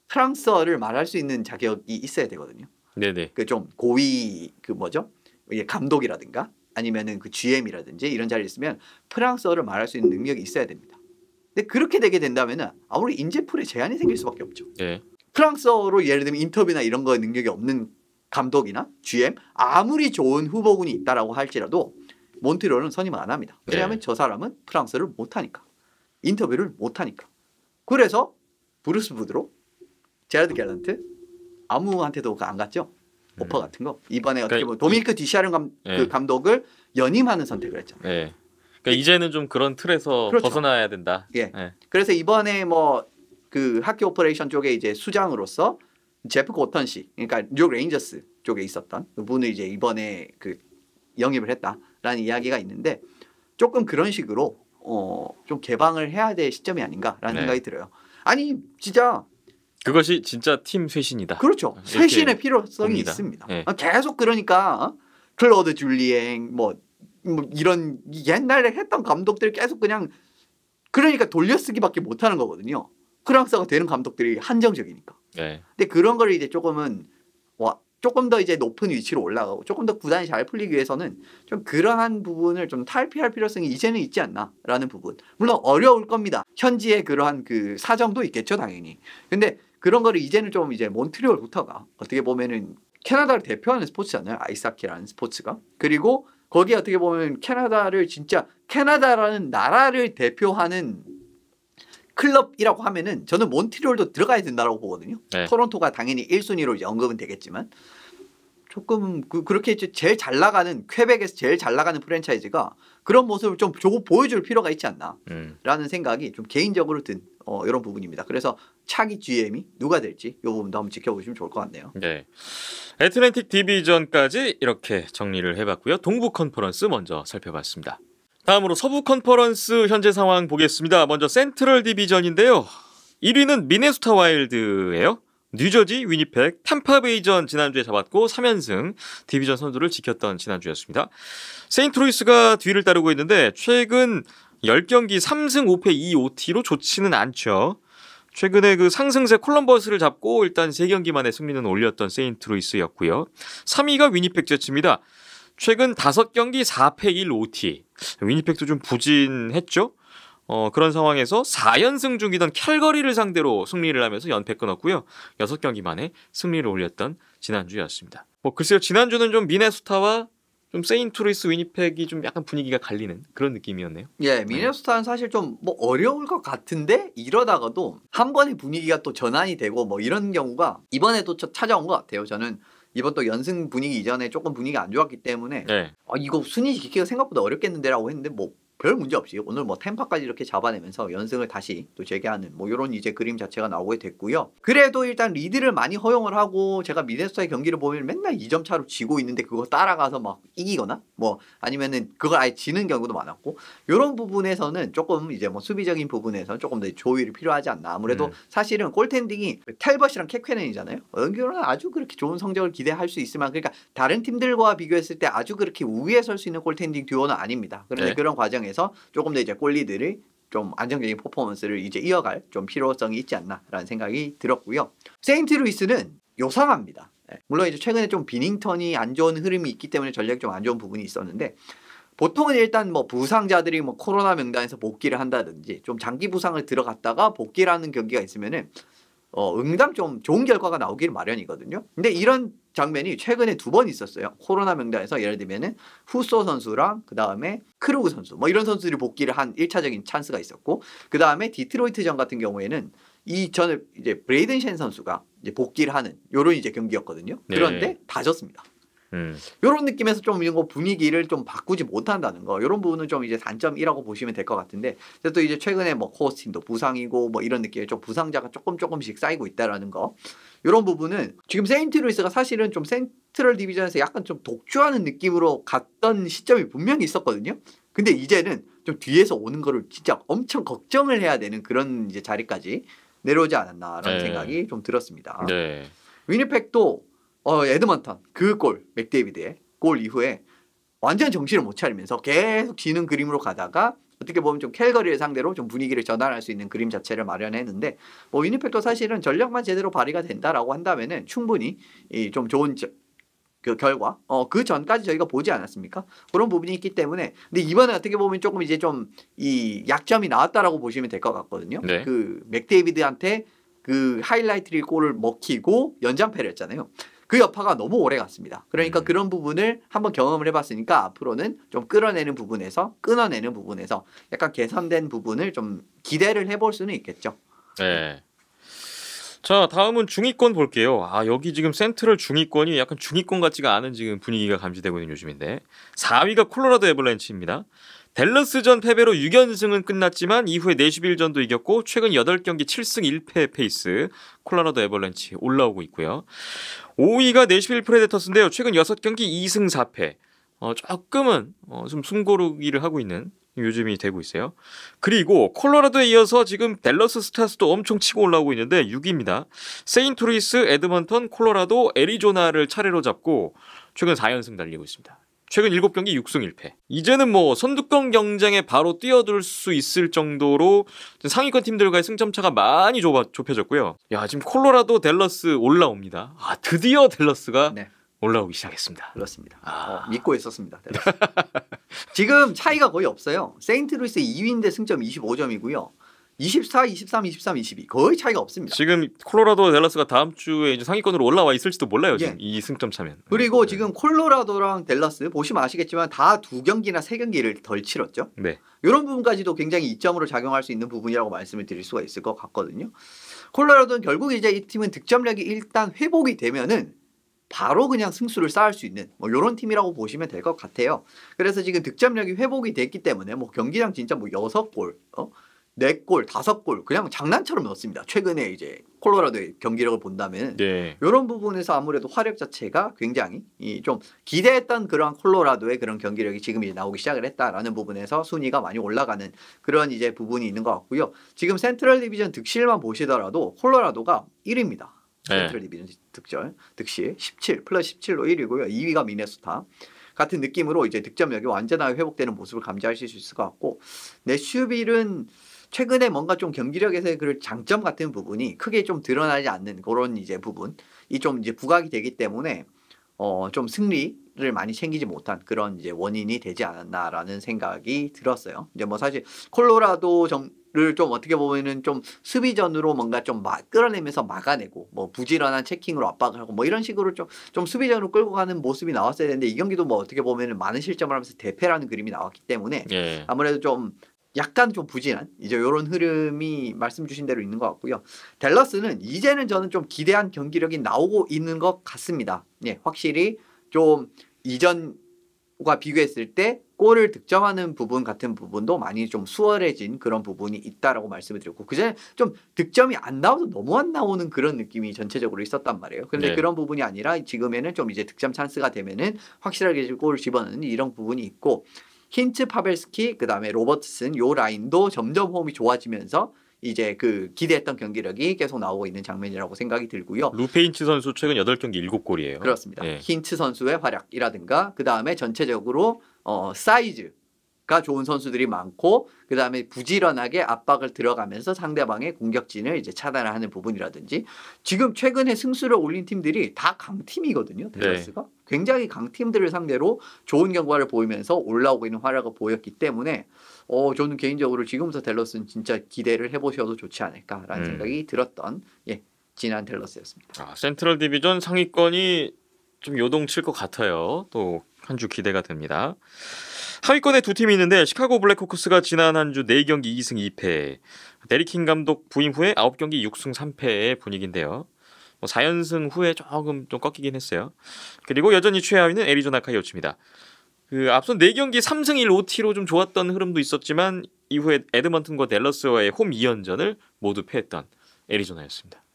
프랑스어를 말할 수 있는 자격이 있어야 되거든요. 네네. 그 좀 고위 그 뭐죠? 감독이라든가 아니면은 그 GM이라든지 이런 자리에 있으면 프랑스어를 말할 수 있는 능력이 있어야 됩니다. 근데 그렇게 되게 된다면은 아무리 인재풀에 제한이 생길 수밖에 없죠. 네. 프랑스어로 예를 들면 인터뷰나 이런 거에 능력이 없는 감독이나 GM 아무리 좋은 후보군이 있다라고 할지라도 몬트리올은 선임을 안 합니다. 네. 왜냐하면 네. 저 사람은 프랑스를 못하니까. 인터뷰를 못하니까. 그래서 브루스 부드로, 제라드 갤런트 아무한테도 그 안 갔죠. 음. 오퍼 같은 거. 이번에 어떻게 그러니까 보면 도미니크 디시아 네. 그 감독을 연임하는 선택을 했죠. 네. 그러니까 이제는 좀 그런 틀에서 그렇죠. 벗어나야 된다. 예. 네. 그래서 이번에 뭐 그 학교 오퍼레이션 쪽에 이제 수장으로서 제프 고턴 씨, 그러니까 뉴욕 레인저스 쪽에 있었던 그분을 이제 이번에 그 영입을 했다라는 이야기가 있는데 조금 그런 식으로 어, 좀 개방을 해야 될 시점이 아닌가라는 네. 생각이 들어요. 아니 진짜 그것이 진짜 팀 쇄신이다. 그렇죠. 쇄신의 필요성이 봅니다. 있습니다. 네. 계속 그러니까 어? 클로드 줄리엥 뭐, 뭐 이런 옛날에 했던 감독들 계속 그냥 그러니까 돌려쓰기밖에 못하는 거거든요. 프랑스가 되는 감독들이 한정적이니까. 네. 근데 그런 걸 이제 조금은 와 조금 더 이제 높은 위치로 올라가고 조금 더 구단이 잘 풀리기 위해서는 좀 그러한 부분을 좀 탈피할 필요성이 이제는 있지 않나라는 부분. 물론 어려울 겁니다. 현지에 그러한 그 사정도 있겠죠, 당연히. 근데 그런 거를 이제는 좀 이제 몬트리올부터가 어떻게 보면은 캐나다를 대표하는 스포츠잖아요. 아이스하키라는 스포츠가. 그리고 거기에 어떻게 보면 캐나다를 진짜 캐나다라는 나라를 대표하는 클럽이라고 하면은 저는 몬트리올도 들어가야 된다고 보거든요. 네. 토론토가 당연히 1순위로 연급은 되겠지만 조금 그, 그렇게 제일잘 나가는 퀘벡에서 제일 잘 나가는 프랜차이즈가 그런 모습을 좀 조금 보여줄 필요가 있지 않나라는 음. 생각이 좀 개인적으로 든 어, 이런 부분입니다. 그래서 차기 GM이 누가 될지 이 부분도 한번 지켜보시면 좋을 것 같네요. 네. 애틀랜틱 디비전까지 이렇게 정리를 해봤고요. 동부 컨퍼런스 먼저 살펴봤습니다. 다음으로 서부 컨퍼런스 현재 상황 보겠습니다. 먼저 센트럴 디비전인데요. 1위는 미네소타 와일드예요. 뉴저지, 위니펙, 탐파베이전 지난주에 잡았고 3연승 디비전 선두를 지켰던 지난주였습니다. 세인트루이스가 뒤를 따르고 있는데 최근 10경기 3승 5패 2OT로 좋지는 않죠. 최근에 그 상승세 콜럼버스를 잡고 일단 3경기만에 승리는 올렸던 세인트루이스였고요. 3위가 위니펙 제치입니다 최근 5경기 4패 1OT. 위니펙도 좀 부진했죠? 어, 그런 상황에서 4연승 중이던 캘거리를 상대로 승리를 하면서 연패 끊었고요. 6경기 만에 승리를 올렸던 지난주였습니다. 뭐 글쎄요. 지난주는 좀 미네소타와 좀 세인트루이스 위니펙이 좀 약간 분위기가 갈리는 그런 느낌이었네요. 예, 미네소타는 사실 좀 뭐 어려울 것 같은데 이러다가도 한 번에 분위기가 또 전환이 되고 뭐 이런 경우가 이번에 또 찾아온 것 같아요. 저는 이번 또 연승 분위기 이전에 조금 분위기가 안 좋았기 때문에 네. 아, 이거 순위 지키기가 생각보다 어렵겠는데라고 했는데 뭐별 문제 없이 오늘 뭐 템파까지 이렇게 잡아내면서 연승을 다시 또 재개하는 뭐 이런 이제 그림 자체가 나오게 됐고요. 그래도 일단 리드를 많이 허용을 하고 제가 미네소타의 경기를 보면 맨날 2점 차로 지고 있는데 그거 따라가서 막 이기거나 뭐 아니면은 그걸 아예 지는 경우도 많았고 이런 부분에서는 조금 이제 뭐 수비적인 부분에서는 조금 더 조율이 필요하지 않나. 아무래도 음. 사실은 골텐딩이 텔버시랑 캐퀘넨이잖아요. 연결은 아주 그렇게 좋은 성적을 기대할 수 있을 만 그러니까 다른 팀들과 비교했을 때 아주 그렇게 우위에 설 수 있는 골텐딩 듀오는 아닙니다. 그런데 네. 그런 과정 상황서 조금 더 이제 꼴리들을좀 안정적인 퍼포먼스를 이제 이어갈 좀 필요성이 있지 않나라는 생각이 들었고요. 세인트 루이스는 요상합니다. 예, 물론 이제 최근에 좀 비닝턴이 안 좋은 흐름이 있기 때문에 전략이 좀 안 좋은 부분이 있었는데 보통은 일단 뭐 부상자들이 뭐 코로나 명단에서 복귀를 한다든지 좀 장기 부상을 들어갔다가 복귀를 하는 경기가 있으면은 어, 응당 좀 좋은 결과가 나오길 마련이거든요. 근데 이런 장면이 최근에 두 번 있었어요. 코로나 명단에서 예를 들면은 후소 선수랑 그 다음에 크루그 선수 뭐 이런 선수들이 복귀를 한 1차적인 찬스가 있었고 그 다음에 디트로이트전 같은 경우에는 이 전에 이제 브레이든 쉔 선수가 이제 복귀를 하는 요런 이제 경기였거든요. 네. 그런데 네. 다 졌습니다. 이런 음. 느낌에서 좀 이거 런 분위기를 좀 바꾸지 못한다는 거 이런 부분은 좀 이제 단점이라고 보시면 될 것 같은데 또 이제 최근에 뭐 코스틴도 부상이고 뭐 이런 느낌의 좀 부상자가 조금 조금씩 쌓이고 있다라는 거 이런 부분은 지금 세인트루이스가 사실은 좀 센트럴 디비전에서 약간 좀 독주하는 느낌으로 갔던 시점이 분명히 있었거든요. 근데 이제는 좀 뒤에서 오는 거를 진짜 엄청 걱정을 해야 되는 그런 이제 자리까지 내려오지 않았나라는 네. 생각이 좀 들었습니다. 네. 위니펙도 어, 에드먼턴 그 골 맥데이비드의 골 이후에 완전 정신을 못 차리면서 계속 지는 그림으로 가다가 어떻게 보면 좀 캘거리를 상대로 좀 분위기를 전환할 수 있는 그림 자체를 마련했는데 뭐위니팩도 사실은 전략만 제대로 발휘가 된다라고 한다면은 충분히 이 좀 좋은 저, 그 결과 어 그 전까지 저희가 보지 않았습니까? 그런 부분이 있기 때문에 근데 이번에 어떻게 보면 조금 이제 좀 이 약점이 나왔다라고 보시면 될 것 같거든요. 네. 그 맥데이비드한테 그 하이라이트리 골을 먹히고 연장패를 했잖아요. 그 여파가 너무 오래 갔습니다. 그러니까 음. 그런 부분을 한번 경험을 해봤으니까 앞으로는 좀 끌어내는 부분에서 끊어내는 부분에서 약간 개선된 부분을 좀 기대를 해볼 수는 있겠죠. 네. 자 다음은 중위권 볼게요. 아 여기 지금 센트럴 중위권이 약간 중위권 같지가 않은 지금 분위기가 감지되고 있는 요즘인데 4위가 콜로라도 에블랜치입니다. 댈러스전 패배로 6연승은 끝났지만 이후에 내슈빌전도 이겼고 최근 8경기 7승 1패 페이스 콜라라도 에벌런치 올라오고 있고요. 5위가 내슈빌 프레데터스인데요. 최근 6경기 2승 4패. 어, 조금은 어, 좀 숨고르기를 하고 있는 요즘이 되고 있어요. 그리고 콜로라도에 이어서 지금 댈러스 스타스도 엄청 치고 올라오고 있는데 6위입니다. 세인트루이스, 에드먼턴, 콜로라도, 애리조나를 차례로 잡고 최근 4연승 달리고 있습니다. 최근 7경기 6승 1패. 이제는 뭐 선두권 경쟁에 바로 뛰어들 수 있을 정도로 상위권 팀들과의 승점 차가 많이 좁아, 좁혀졌고요. 야, 지금 콜로라도 델러스 올라옵니다. 아, 드디어 델러스가 네. 올라오기 시작했습니다. 그렇습니다. 아... 어, 믿고 있었습니다. 지금 차이가 거의 없어요. 세인트루이스 2위인데 승점 25점이고요. 24, 23, 23, 22 거의 차이가 없습니다. 지금 콜로라도 델라스가 다음 주에 이제 상위권으로 올라와 있을지도 몰라요. 지금 예. 이 승점 차면. 그리고 네. 지금 콜로라도랑 델라스 보시면 아시겠지만 다 두 경기나 세 경기를 덜 치렀죠. 네. 이런 부분까지도 굉장히 이점으로 작용할 수 있는 부분이라고 말씀을 드릴 수가 있을 것 같거든요. 콜로라도는 결국 이제 이 팀은 득점력이 일단 회복이 되면은 바로 그냥 승수를 쌓을 수 있는 뭐 이런 팀이라고 보시면 될 것 같아요. 그래서 지금 득점력이 회복이 됐기 때문에 뭐경기장 진짜 뭐 여섯 골 어? 4골, 5골 그냥 장난처럼 넣었습니다. 최근에 이제 콜로라도의 경기력을 본다면 네. 이런 부분에서 아무래도 화력 자체가 굉장히 좀 기대했던 그런 콜로라도의 그런 경기력이 지금 이제 나오기 시작을 했다라는 부분에서 순위가 많이 올라가는 그런 이제 부분이 있는 것 같고요. 지금 센트럴 디비전 득실만 보시더라도 콜로라도가 1위입니다. 센트럴 네. 디비전 득절 득실 17 플러스 17로 1위고요. 2위가 미네소타. 같은 느낌으로 이제 득점력이 완전하게 회복되는 모습을 감지하실 수 있을 것 같고 내슈빌은 네, 최근에 뭔가 좀 경기력에서의 그 장점 같은 부분이 크게 좀 드러나지 않는 그런 이제 부분이 좀 이제 부각이 되기 때문에 어, 좀 승리를 많이 챙기지 못한 그런 이제 원인이 되지 않았나라는 생각이 들었어요. 이제 뭐 사실 콜로라도 정, 를좀 어떻게 보면은 좀 수비전으로 뭔가 좀 막 끌어내면서 막아내고 뭐 부지런한 체킹으로 압박을 하고 뭐 이런 식으로 좀, 좀 수비전으로 끌고 가는 모습이 나왔어야 되는데 이 경기도 뭐 어떻게 보면은 많은 실점을 하면서 대패라는 그림이 나왔기 때문에 예. 아무래도 좀 약간 좀 부진한 이제 이런 흐름이 말씀 주신 대로 있는 것 같고요. 댈러스는 이제는 저는 좀 기대한 경기력이 나오고 있는 것 같습니다. 예, 확실히 좀 이전과 비교했을 때 골을 득점하는 부분 같은 부분도 많이 좀 수월해진 그런 부분이 있다라고 말씀을 드렸고 그전에 좀 득점이 안 나와도 너무 안 나오는 그런 느낌이 전체적으로 있었단 말이에요. 근데 네. 그런 부분이 아니라 지금에는 좀 이제 득점 찬스가 되면은 확실하게 골을 집어넣는 이런 부분이 있고 힌츠 파벨스키 그다음에 로버트슨 요 라인도 점점 호흡이 좋아지면서 이제 그 기대했던 경기력이 계속 나오고 있는 장면이라고 생각이 들고요. 루페인츠 선수 최근 8경기 7골이에요. 그렇습니다. 네. 예. 힌츠 선수의 활약이라든가 그다음에 전체적으로 어, 사이즈 가 좋은 선수들이 많고 그다음에 부지런하게 압박을 들어가면서 상대방의 공격진을 이제 차단하는 부분이라든지 지금 최근에 승수를 올린 팀들이 다 강팀이거든요. 댈러스가 네. 굉장히 강팀들을 상대로 좋은 경과를 보이면서 올라오고 있는 활약을 보였기 때문에 어 저는 개인적으로 지금부터 델러스는 진짜 기대를 해보셔도 좋지 않을까라는 음. 생각이 들었던 예 지난 델러스였습니다 아, 센트럴 디비전 상위권이 좀 요동칠 것 같아요. 또 한 주 기대가 됩니다. 하위권에 두 팀이 있는데 시카고 블랙호크스가 지난 한 주 4경기 2승 2패 데리킹 감독 부임 후에 9경기 6승 3패의 분위기인데요. 뭐 4연승 후에 조금 좀 꺾이긴 했어요. 그리고 여전히 최하위는 애리조나 카이오츠입니다. 그 앞선 4경기 3승 1 5티로 좀 좋았던 흐름도 있었지만 이후에 에드먼튼과 댈러스와의 홈 2연전을 모두 패했던 애리조나였습니다.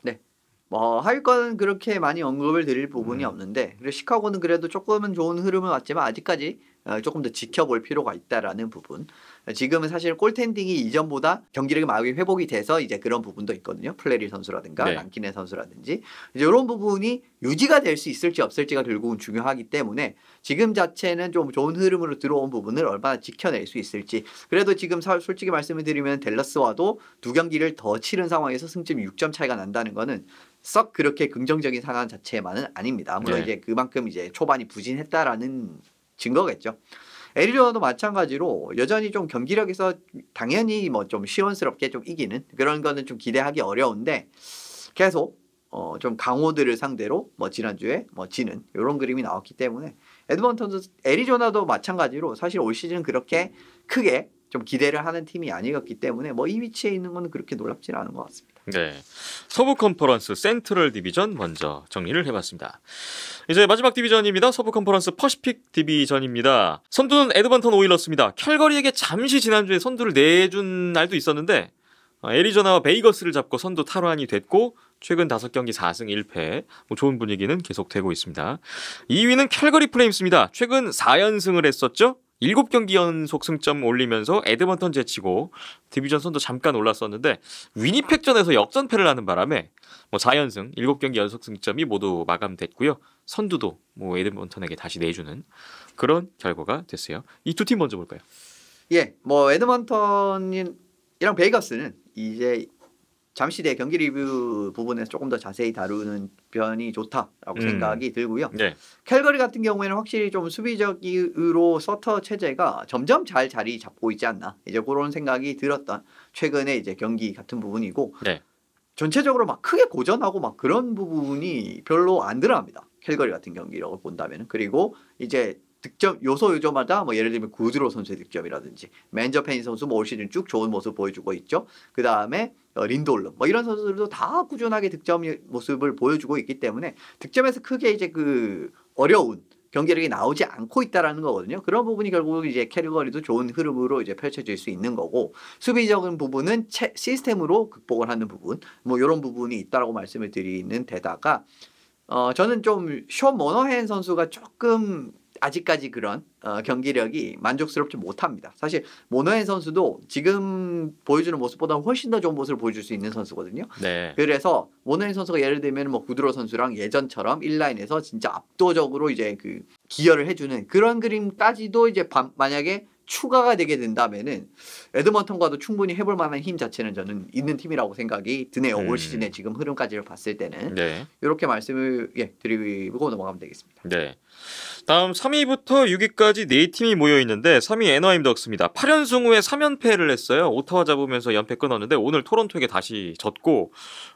뭐할건 그렇게 많이 언급을 드릴 부분이 음. 없는데 그리고 시카고는 그래도 조금은 좋은 흐름은 왔지만 아직까지 어, 조금 더 지켜볼 필요가 있다라는 부분. 지금은 사실 골텐딩이 이전보다 경기력이 많이 회복이 돼서 이제 그런 부분도 있거든요. 플레리 선수라든가 네. 랑키네 선수라든지 이제 이런 부분이 유지가 될 수 있을지 없을지가 결국은 중요하기 때문에 지금 자체는 좀 좋은 흐름으로 들어온 부분을 얼마나 지켜낼 수 있을지 그래도 지금 솔직히 말씀을 드리면 델러스와도 두 경기를 더 치른 상황에서 승점 6점 차이가 난다는 거는 썩 그렇게 긍정적인 상황 자체만은 아닙니다. 물론 네. 이제 그만큼 이제 초반이 부진했다라는 증거겠죠. 에리조도 마찬가지로 여전히 좀 경기력에서 당연히 뭐 좀 시원스럽게 좀 이기는 그런 거는 좀 기대하기 어려운데 계속 어 좀 강호들을 상대로 뭐 지난주에 뭐 지는 이런 그림이 나왔기 때문에 에드먼턴도 에리조나도 마찬가지로 사실 올 시즌 그렇게 크게 좀 기대를 하는 팀이 아니었기 때문에 뭐 이 위치에 있는 건 그렇게 놀랍지 않은 것 같습니다. 네. 서부 컨퍼런스 센트럴 디비전 먼저 정리를 해봤습니다. 이제 마지막 디비전입니다. 서부 컨퍼런스 퍼시픽 디비전입니다. 선두는 에드먼턴 오일러스입니다. 캘거리에게 잠시 지난주에 선두를 내준 날도 있었는데 어, 애리조나와 베이거스를 잡고 선두 탈환이 됐고 최근 5경기 4승 1패 뭐 좋은 분위기는 계속되고 있습니다. 2위는 캘거리 플레임스입니다. 최근 4연승을 했었죠. 7경기 연속 승점 올리면서 에드먼턴 제치고 디비전 선도 잠깐 올랐었는데 위니팩전에서 역전패를 하는 바람에 뭐 4연승 7경기 연속 승점이 모두 마감됐고요. 선두도 뭐 에드먼턴에게 다시 내주는 그런 결과가 됐어요. 이 두 팀 먼저 볼까요? 예, 뭐 에드먼턴이랑 베이거스는 이제 잠시대 경기 리뷰 부분에서 조금 더 자세히 다루는 편이 좋다라고 음. 생각이 들고요. 네. 캘거리 같은 경우에는 확실히 좀 수비적으로 서터 체제가 점점 잘 자리 잡고 있지 않나 이제 그런 생각이 들었던 최근에 이제 경기 같은 부분이고 네. 전체적으로 막 크게 고전하고 막 그런 부분이 별로 안 드러납니다. 캘거리 같은 경기라고 본다면 그리고 이제 득점 요소 요조마다 뭐 예를 들면 구드로 선수의 득점이라든지 맨저페인 선수 뭐 올 시즌 쭉 좋은 모습 보여주고 있죠. 그 다음에 어, 린돌름 뭐 이런 선수들도 다 꾸준하게 득점 모습을 보여주고 있기 때문에 득점에서 크게 이제 그 어려운 경기력이 나오지 않고 있다라는 거거든요. 그런 부분이 결국 이제 캐리거리도 좋은 흐름으로 이제 펼쳐질 수 있는 거고 수비적인 부분은 채, 시스템으로 극복을 하는 부분 뭐 이런 부분이 있다라고 말씀을 드리는 데다가 어 저는 좀쇼 머너헨 선수가 조금 아직까지 그런 어, 경기력이 만족스럽지 못합니다. 사실 모노엔 선수도 지금 보여주는 모습보다 훨씬 더 좋은 모습을 보여줄 수 있는 선수거든요. 네. 그래서 모노엔 선수가 예를 들면 뭐 구드로 선수랑 예전처럼 1라인에서 진짜 압도적으로 이제 그 기여를 해주는 그런 그림까지도 이제 반, 만약에 추가가 되게 된다면은 에드먼턴과도 충분히 해볼 만한 힘 자체는 저는 있는 팀이라고 생각이 드네요. 음. 올시즌에 지금 흐름까지를 봤을 때는 네. 이렇게 말씀을 예, 드리고 넘어가면 되겠습니다. 네. 다음 3위부터 6위까지 4팀이 모여있는데 3위 에너임덕스입니다. 8연승 후에 3연패를 했어요. 오타와 잡으면서 연패 끊었는데 오늘 토론토에게 다시 졌고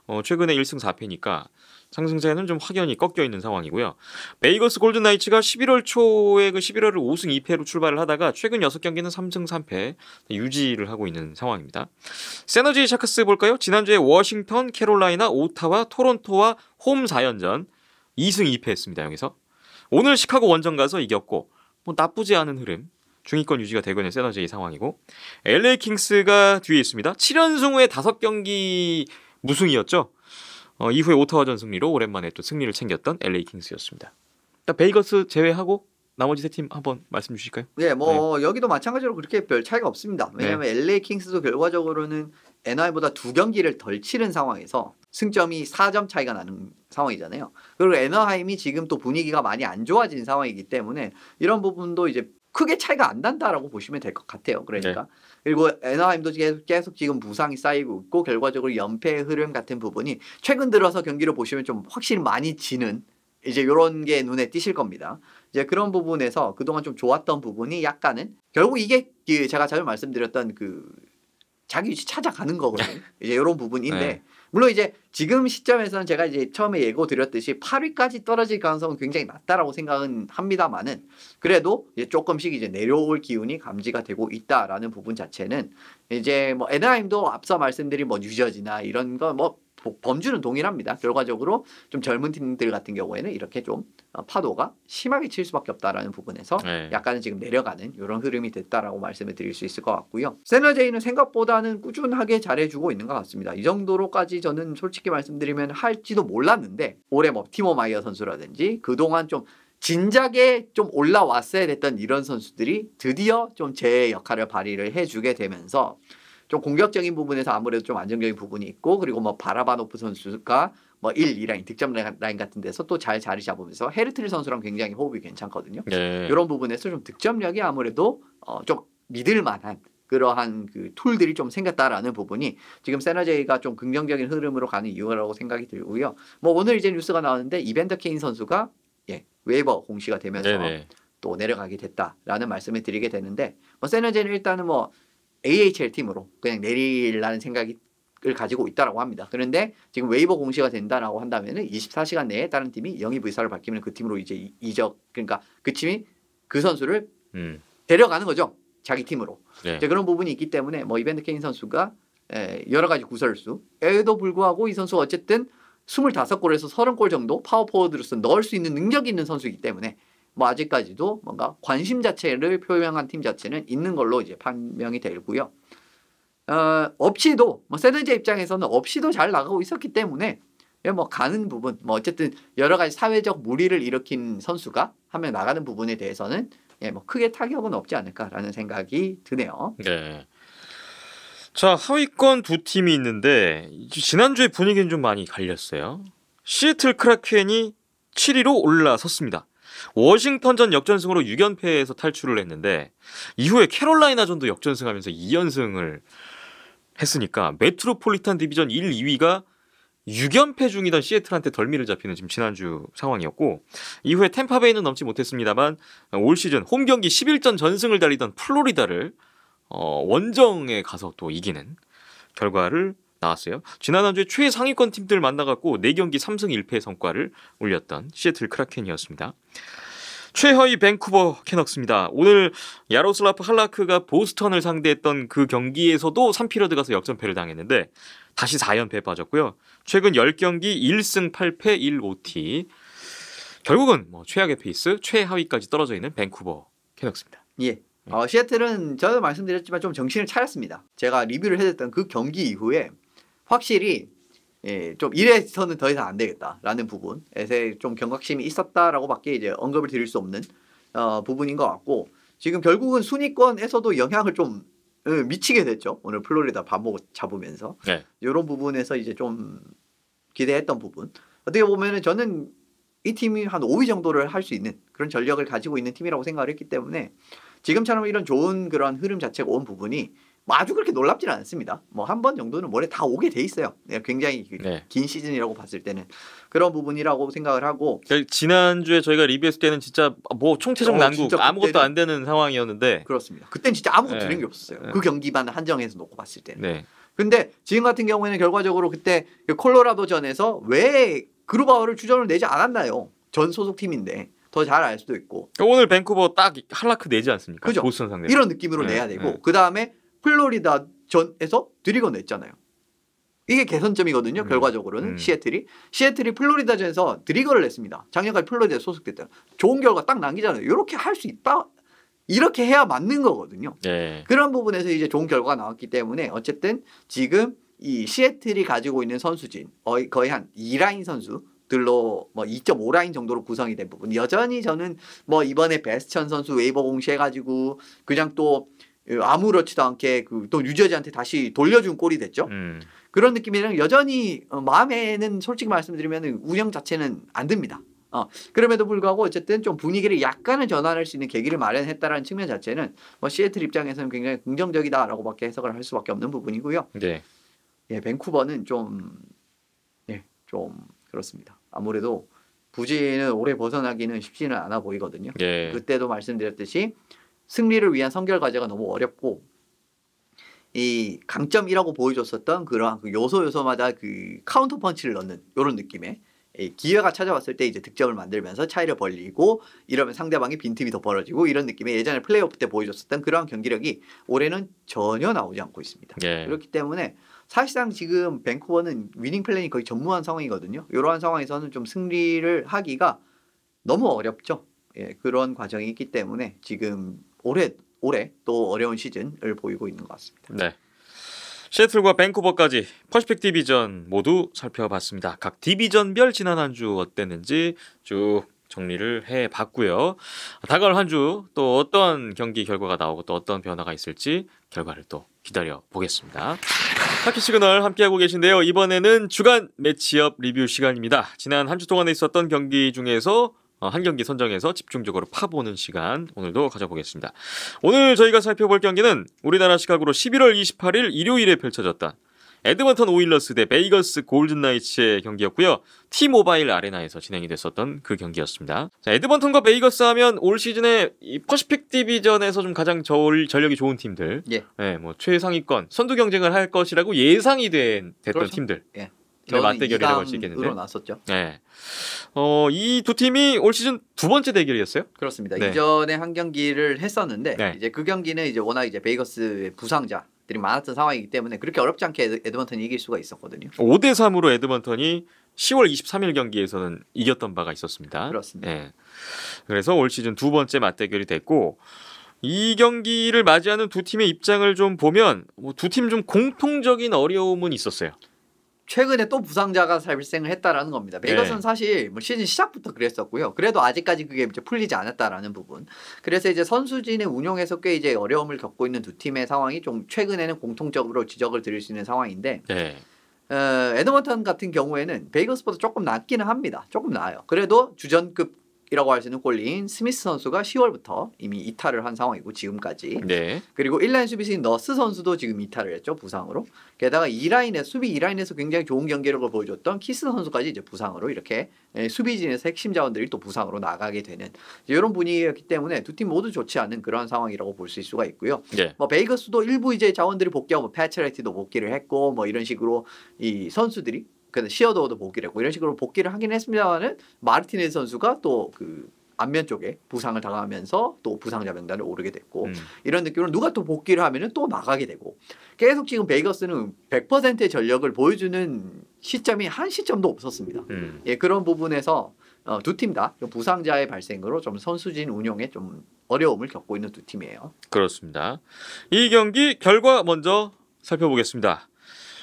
어, 최근에 1승 4패니까 상승세는 좀 확연히 꺾여 있는 상황이고요. 베이거스 골든나이츠가 11월 초에 그 11월을 5승 2패로 출발을 하다가 최근 6경기는 3승 3패 유지를 하고 있는 상황입니다. 세너지 샤크스 볼까요? 지난주에 워싱턴, 캐롤라이나, 오타와 토론토와 홈 4연전 2승 2패 했습니다. 여기서 오늘 시카고 원정 가서 이겼고 뭐 나쁘지 않은 흐름 중위권 유지가 되고 있는 세너지의 상황이고 LA 킹스가 뒤에 있습니다. 7연승 후에 5경기 무승이었죠. 어, 이후에 오타와전 승리로 오랜만에 또 승리를 챙겼던 LA 킹스였습니다. 일단 베이거스 제외하고 나머지 세 팀 한번 말씀 주실까요? 네, 뭐 네. 여기도 마찬가지로 그렇게 별 차이가 없습니다. 왜냐하면 네. LA 킹스도 결과적으로는 NY보다 두 경기를 덜 치른 상황에서 승점이 4점 차이가 나는 상황이잖아요. 그리고 에너하임이 지금 또 분위기가 많이 안 좋아진 상황이기 때문에 이런 부분도 이제 크게 차이가 안 난다라고 보시면 될 것 같아요. 그러니까 네. 그리고 에너하임도 계속, 계속 지금 부상이 쌓이고 있고 결과적으로 연패의 흐름 같은 부분이 최근 들어서 경기를 보시면 좀 확실히 많이 지는 이제 이런 게 눈에 띄실 겁니다. 이제 그런 부분에서 그동안 좀 좋았던 부분이 약간은 결국 이게 그 제가 자주 말씀드렸던 그 자기 위치 찾아가는 거거든요. 이제 이런 부분인데 네. 물론 이제 지금 시점에서는 제가 이제 처음에 예고 드렸듯이 8위까지 떨어질 가능성은 굉장히 낮다라고 생각은 합니다만은 그래도 이제 조금씩 이제 내려올 기운이 감지가 되고 있다라는 부분 자체는 이제 뭐 에나임도 앞서 말씀드린 뭐 유저지나 이런 거뭐 범주는 동일합니다. 결과적으로 좀 젊은 팀들 같은 경우에는 이렇게 좀 어, 파도가 심하게 칠 수밖에 없다라는 부분에서 네. 약간은 지금 내려가는 이런 흐름이 됐다라고 말씀을 드릴 수 있을 것 같고요. 세너제이는 생각보다는 꾸준하게 잘해주고 있는 것 같습니다. 이 정도로까지 저는 솔직히 말씀드리면 할지도 몰랐는데 올해 뭐 티모 마이어 선수라든지 그동안 좀 진작에 좀 올라왔어야 됐던 이런 선수들이 드디어 좀 제 역할을 발휘를 해주게 되면서 좀 공격적인 부분에서 아무래도 좀 안정적인 부분이 있고 그리고 뭐 바라바노프 선수가 뭐 1, 2라인 득점 라인 같은 데서 또 잘 자리 잡으면서 헤르트리 선수랑 굉장히 호흡이 괜찮거든요. 네. 이런 부분에서 좀 득점력이 아무래도 어, 좀 믿을 만한 그러한 그 툴들이 좀 생겼다라는 부분이 지금 세나제이가 좀 긍정적인 흐름으로 가는 이유라고 생각이 들고요. 뭐 오늘 이제 뉴스가 나왔는데 이벤더 케인 선수가 예, 웨이버 공시가 되면서 네네. 또 내려가게 됐다라는 말씀을 드리게 되는데 뭐 세나제는 이 일단은 뭐 AHL 팀으로 그냥 내리라는 생각을 가지고 있다라고 합니다. 그런데 지금 웨이버 공시가 된다라고 한다면은 24시간 내에 다른 팀이 영입 의사를 밝히면 그 팀으로 이제 이적 그러니까 그 팀이 그 선수를 음. 데려가는 거죠. 자기 팀으로. 네. 이제 그런 부분이 있기 때문에 뭐 이벤트 케인 선수가 에, 예, 여러 가지 구설수에도 불구하고 이선수 어쨌든 25골에서 30골 정도 파워포워드로서 넣을 수 있는 능력이 있는 선수이기 때문에 뭐 아직까지도 뭔가 관심 자체를 표명한 팀 자체는 있는 걸로 이제 판명이 되고요. 어, 없이도 뭐 세드제 입장에서는 없이도 잘 나가고 있었기 때문에 예, 뭐 가는 부분 뭐 어쨌든 여러 가지 사회적 무리를 일으킨 선수가 하면 나가는 부분에 대해서는 예, 뭐 크게 타격은 없지 않을까라는 생각이 드네요. 네. 자 하위권 두 팀이 있는데 지난주에 분위기는 좀 많이 갈렸어요. 시애틀 크라켄이 7위로 올라섰습니다. 워싱턴전 역전승으로 6연패에서 탈출을 했는데 이후에 캐롤라이나전도 역전승하면서 2연승을 했으니까 메트로폴리탄 디비전 1, 2위가 6연패 중이던 시애틀한테 덜미를 잡히는 지금 지난주 상황이었고 이후에 템파베이는 넘지 못했습니다만 올 시즌 홈 경기 11전 전승을 달리던 플로리다를 어, 원정에 가서 또 이기는 결과를 나왔어요. 지난 한 주에 최상위권 팀들 만나갖고 4경기 3승 1패 성과를 올렸던 시애틀 크라켄이었습니다. 최하위 밴쿠버 캐넉스입니다. 오늘 야로슬라프 할라크가 보스턴을 상대했던 그 경기에서도 3피리어드 가서 역전패를 당했는데 다시 4연패에 빠졌고요. 최근 10경기 1승 8패 1OT. 결국은 뭐 최악의 페이스 최하위까지 떨어져 있는 밴쿠버 캐넉스입니다. 예. 예. 어, 시애틀은 저도 말씀드렸지만 좀 정신을 차렸습니다. 제가 리뷰를 해줬던 그 경기 이후에 확실히 예, 좀 이래서는 더 이상 안 되겠다라는 부분에 좀 경각심이 있었다라고밖에 이제 언급을 드릴 수 없는 어, 부분인 것 같고 지금 결국은 순위권에서도 영향을 좀 어, 미치게 됐죠. 오늘 플로리다 반목 잡으면서 네. 이런 부분에서 이제 좀 기대했던 부분 어떻게 보면은 저는 이 팀이 한 5위 정도를 할 수 있는 그런 전력을 가지고 있는 팀이라고 생각을 했기 때문에 지금처럼 이런 좋은 그런 흐름 자체가 온 부분이 뭐 아주 그렇게 놀랍진 않습니다. 뭐 한 번 정도는 원래 다 오게 돼 있어요. 예, 굉장히 그 네. 긴 시즌이라고 봤을 때는 그런 부분이라고 생각을 하고 그러니까 지난주에 저희가 리뷰했을 때는 진짜 뭐 총체적 어, 난국 아무것도 안 되는 상황이었는데 그렇습니다. 그땐 진짜 아무것도 네. 되는 게 없었어요. 네. 그 경기만 한정해서 놓고 봤을 때는. 네. 근데 지금 같은 경우에는 결과적으로 그때 그 콜로라도전에서 왜 그루바워를 추전을 내지 않았나요? 전 소속 팀인데 더 잘 알 수도 있고 그러니까 오늘 밴쿠버 딱 할라크 내지 않습니까? 그죠? 보스턴 상대 이런 느낌으로 네. 내야 되고 네. 그 다음에 플로리다 전에서 드리건냈잖아요 이게 개선점이거든요. 음. 결과적으로는 음. 시애틀이 시애틀이 플로리다전에서 드리거를 냈습니다. 작년까지 플로리다에 소속됐던 좋은 결과 딱 남기잖아요. 이렇게 할 수 있다. 이렇게 해야 맞는 거거든요. 네. 그런 부분에서 이제 좋은 결과가 나왔기 때문에 어쨌든 지금 이 시애틀이 가지고 있는 선수진 거의, 거의 한 2라인 선수들로 뭐 2.5라인 정도로 구성이 된 부분 여전히 저는 뭐 이번에 베스천 선수 웨이버 공시해가지고 그냥 또 아무렇지도 않게 그또 유저지한테 다시 돌려준 꼴이 됐죠. 음. 그런 느낌이랑 여전히 어, 마음에는 솔직히 말씀드리면 운영 자체는 안됩니다 어, 그럼에도 불구하고 어쨌든 좀 분위기를 약간은 전환할 수 있는 계기를 마련했다라는 측면 자체는 뭐 시애틀 입장에서는 굉장히 긍정적이다라고밖에 해석을 할 수밖에 없는 부분이고요. 네. 예, 밴쿠버는 좀 예, 좀 그렇습니다. 아무래도 부진은 오래 벗어나기는 쉽지는 않아 보이거든요. 예. 그때도 말씀드렸듯이 승리를 위한 성결 과제가 너무 어렵고 이 강점이라고 보여줬었던 그러한 그 요소 요소마다 그 카운터 펀치를 넣는 이런 느낌의 기회가 찾아왔을 때 이제 득점을 만들면서 차이를 벌리고 이러면 상대방이 빈틈이 더 벌어지고 이런 느낌의 예전에 플레이오프 때 보여줬었던 그러한 경기력이 올해는 전혀 나오지 않고 있습니다. 예. 그렇기 때문에 사실상 지금 밴쿠버는 위닝 플랜이 거의 전무한 상황이거든요. 이러한 상황에서는 좀 승리를 하기가 너무 어렵죠. 예, 그런 과정이 있기 때문에 지금 올해 올해 또 어려운 시즌을 보이고 있는 것 같습니다. 네. 시애틀과 밴쿠버까지 퍼시픽 디비전 모두 살펴봤습니다. 각 디비전별 지난 한 주 어땠는지 쭉 정리를 해 봤고요. 다가올 한 주 또 어떤 경기 결과가 나오고 또 어떤 변화가 있을지 결과를 또 기다려 보겠습니다. 타키 시그널 함께하고 계신데요. 이번에는 주간 매치업 리뷰 시간입니다. 지난 한 주 동안에 있었던 경기 중에서 어, 한 경기 선정해서 집중적으로 파보는 시간 오늘도 가져보겠습니다. 오늘 저희가 살펴볼 경기는 우리나라 시각으로 11월 28일 일요일에 펼쳐졌다. 에드먼턴 오일러스 대 베이거스 골든나이츠의 경기였고요. 티모바일 아레나에서 진행이 됐었던 그 경기였습니다. 자, 에드먼턴과 베이거스 하면 올 시즌에 이 퍼시픽 디비전에서 좀 가장 저울, 전력이 좋은 팀들, 예. 네, 뭐 최상위권 선두 경쟁을 할 것이라고 예상이 된 됐던 그렇죠. 팀들. 예. 네, 맞대결이라고 할수 있겠는데. 났었죠. 네. 어, 이 두 팀이 올 시즌 두 번째 대결이었어요? 그렇습니다. 네. 이전에 한 경기를 했었는데 네. 이제 그 경기는 이제 워낙 이제 베이거스의 부상자 들이 많았던 상황이기 때문에 그렇게 어렵지 않게 에드먼턴이 이길 수가 있었거든요. 5대 3으로 에드먼턴이 10월 23일 경기에서는 이겼던 바가 있었습니다. 그렇습니다. 네. 그래서 올 시즌 두 번째 맞대결이 됐고 이 경기를 맞이하는 두 팀의 입장을 좀 보면 뭐두팀 좀 공통적인 어려움은 있었어요. 최근에 또 부상자가 발생을 했다라는 겁니다. 네. 이것은 네. 사실 뭐 시즌 시작부터 그랬었고요. 그래도 아직까지 그게 이제 풀리지 않았다라는 부분. 그래서 이제 선수진의 운영에서 꽤 이제 어려움을 겪고 있는 두 팀의 상황이 좀 최근에는 공통적으로 지적을 드릴 수 있는 상황인데. 네. 어, 에드먼턴 같은 경우에는 베이거스보다 조금 낮기는 합니다. 조금 나아요. 그래도 주전급 이라고 할 수 있는 골인 스미스 선수가 10월부터 이미 이탈을 한 상황이고 지금까지 네. 그리고 1라인 수비수인 너스 선수도 지금 이탈을 했죠 부상으로 게다가 2라인에 수비 2라인에서 굉장히 좋은 경기력을 보여줬던 키스 선수까지 이제 부상으로 이렇게 예, 수비진에서 핵심 자원들이 또 부상으로 나가게 되는 이런 분위기였기 때문에 두 팀 모두 좋지 않은 그런 상황이라고 볼 수 있을 수가 있고요. 네. 뭐 베이거스도 일부 이제 자원들이 복귀하고 뭐 패치라이트도 복귀를 했고 뭐 이런 식으로 이 선수들이 그 시어도어도 복귀했고 를 이런 식으로 복귀를 하긴 했습니다만은 마르티네 선수가 또그 안면 쪽에 부상을 당하면서 또 부상자 명단에 오르게 됐고 음. 이런 느낌으로 누가 또 복귀를 하면은 또 나가게 되고 계속 지금 베이거스는 100%의 전력을 보여주는 시점이 한 시점도 없었습니다. 음. 예 그런 부분에서 어, 두팀 다 부상자의 발생으로 좀 선수진 운영에 좀 어려움을 겪고 있는 두 팀이에요. 그렇습니다. 이 경기 결과 먼저 살펴보겠습니다.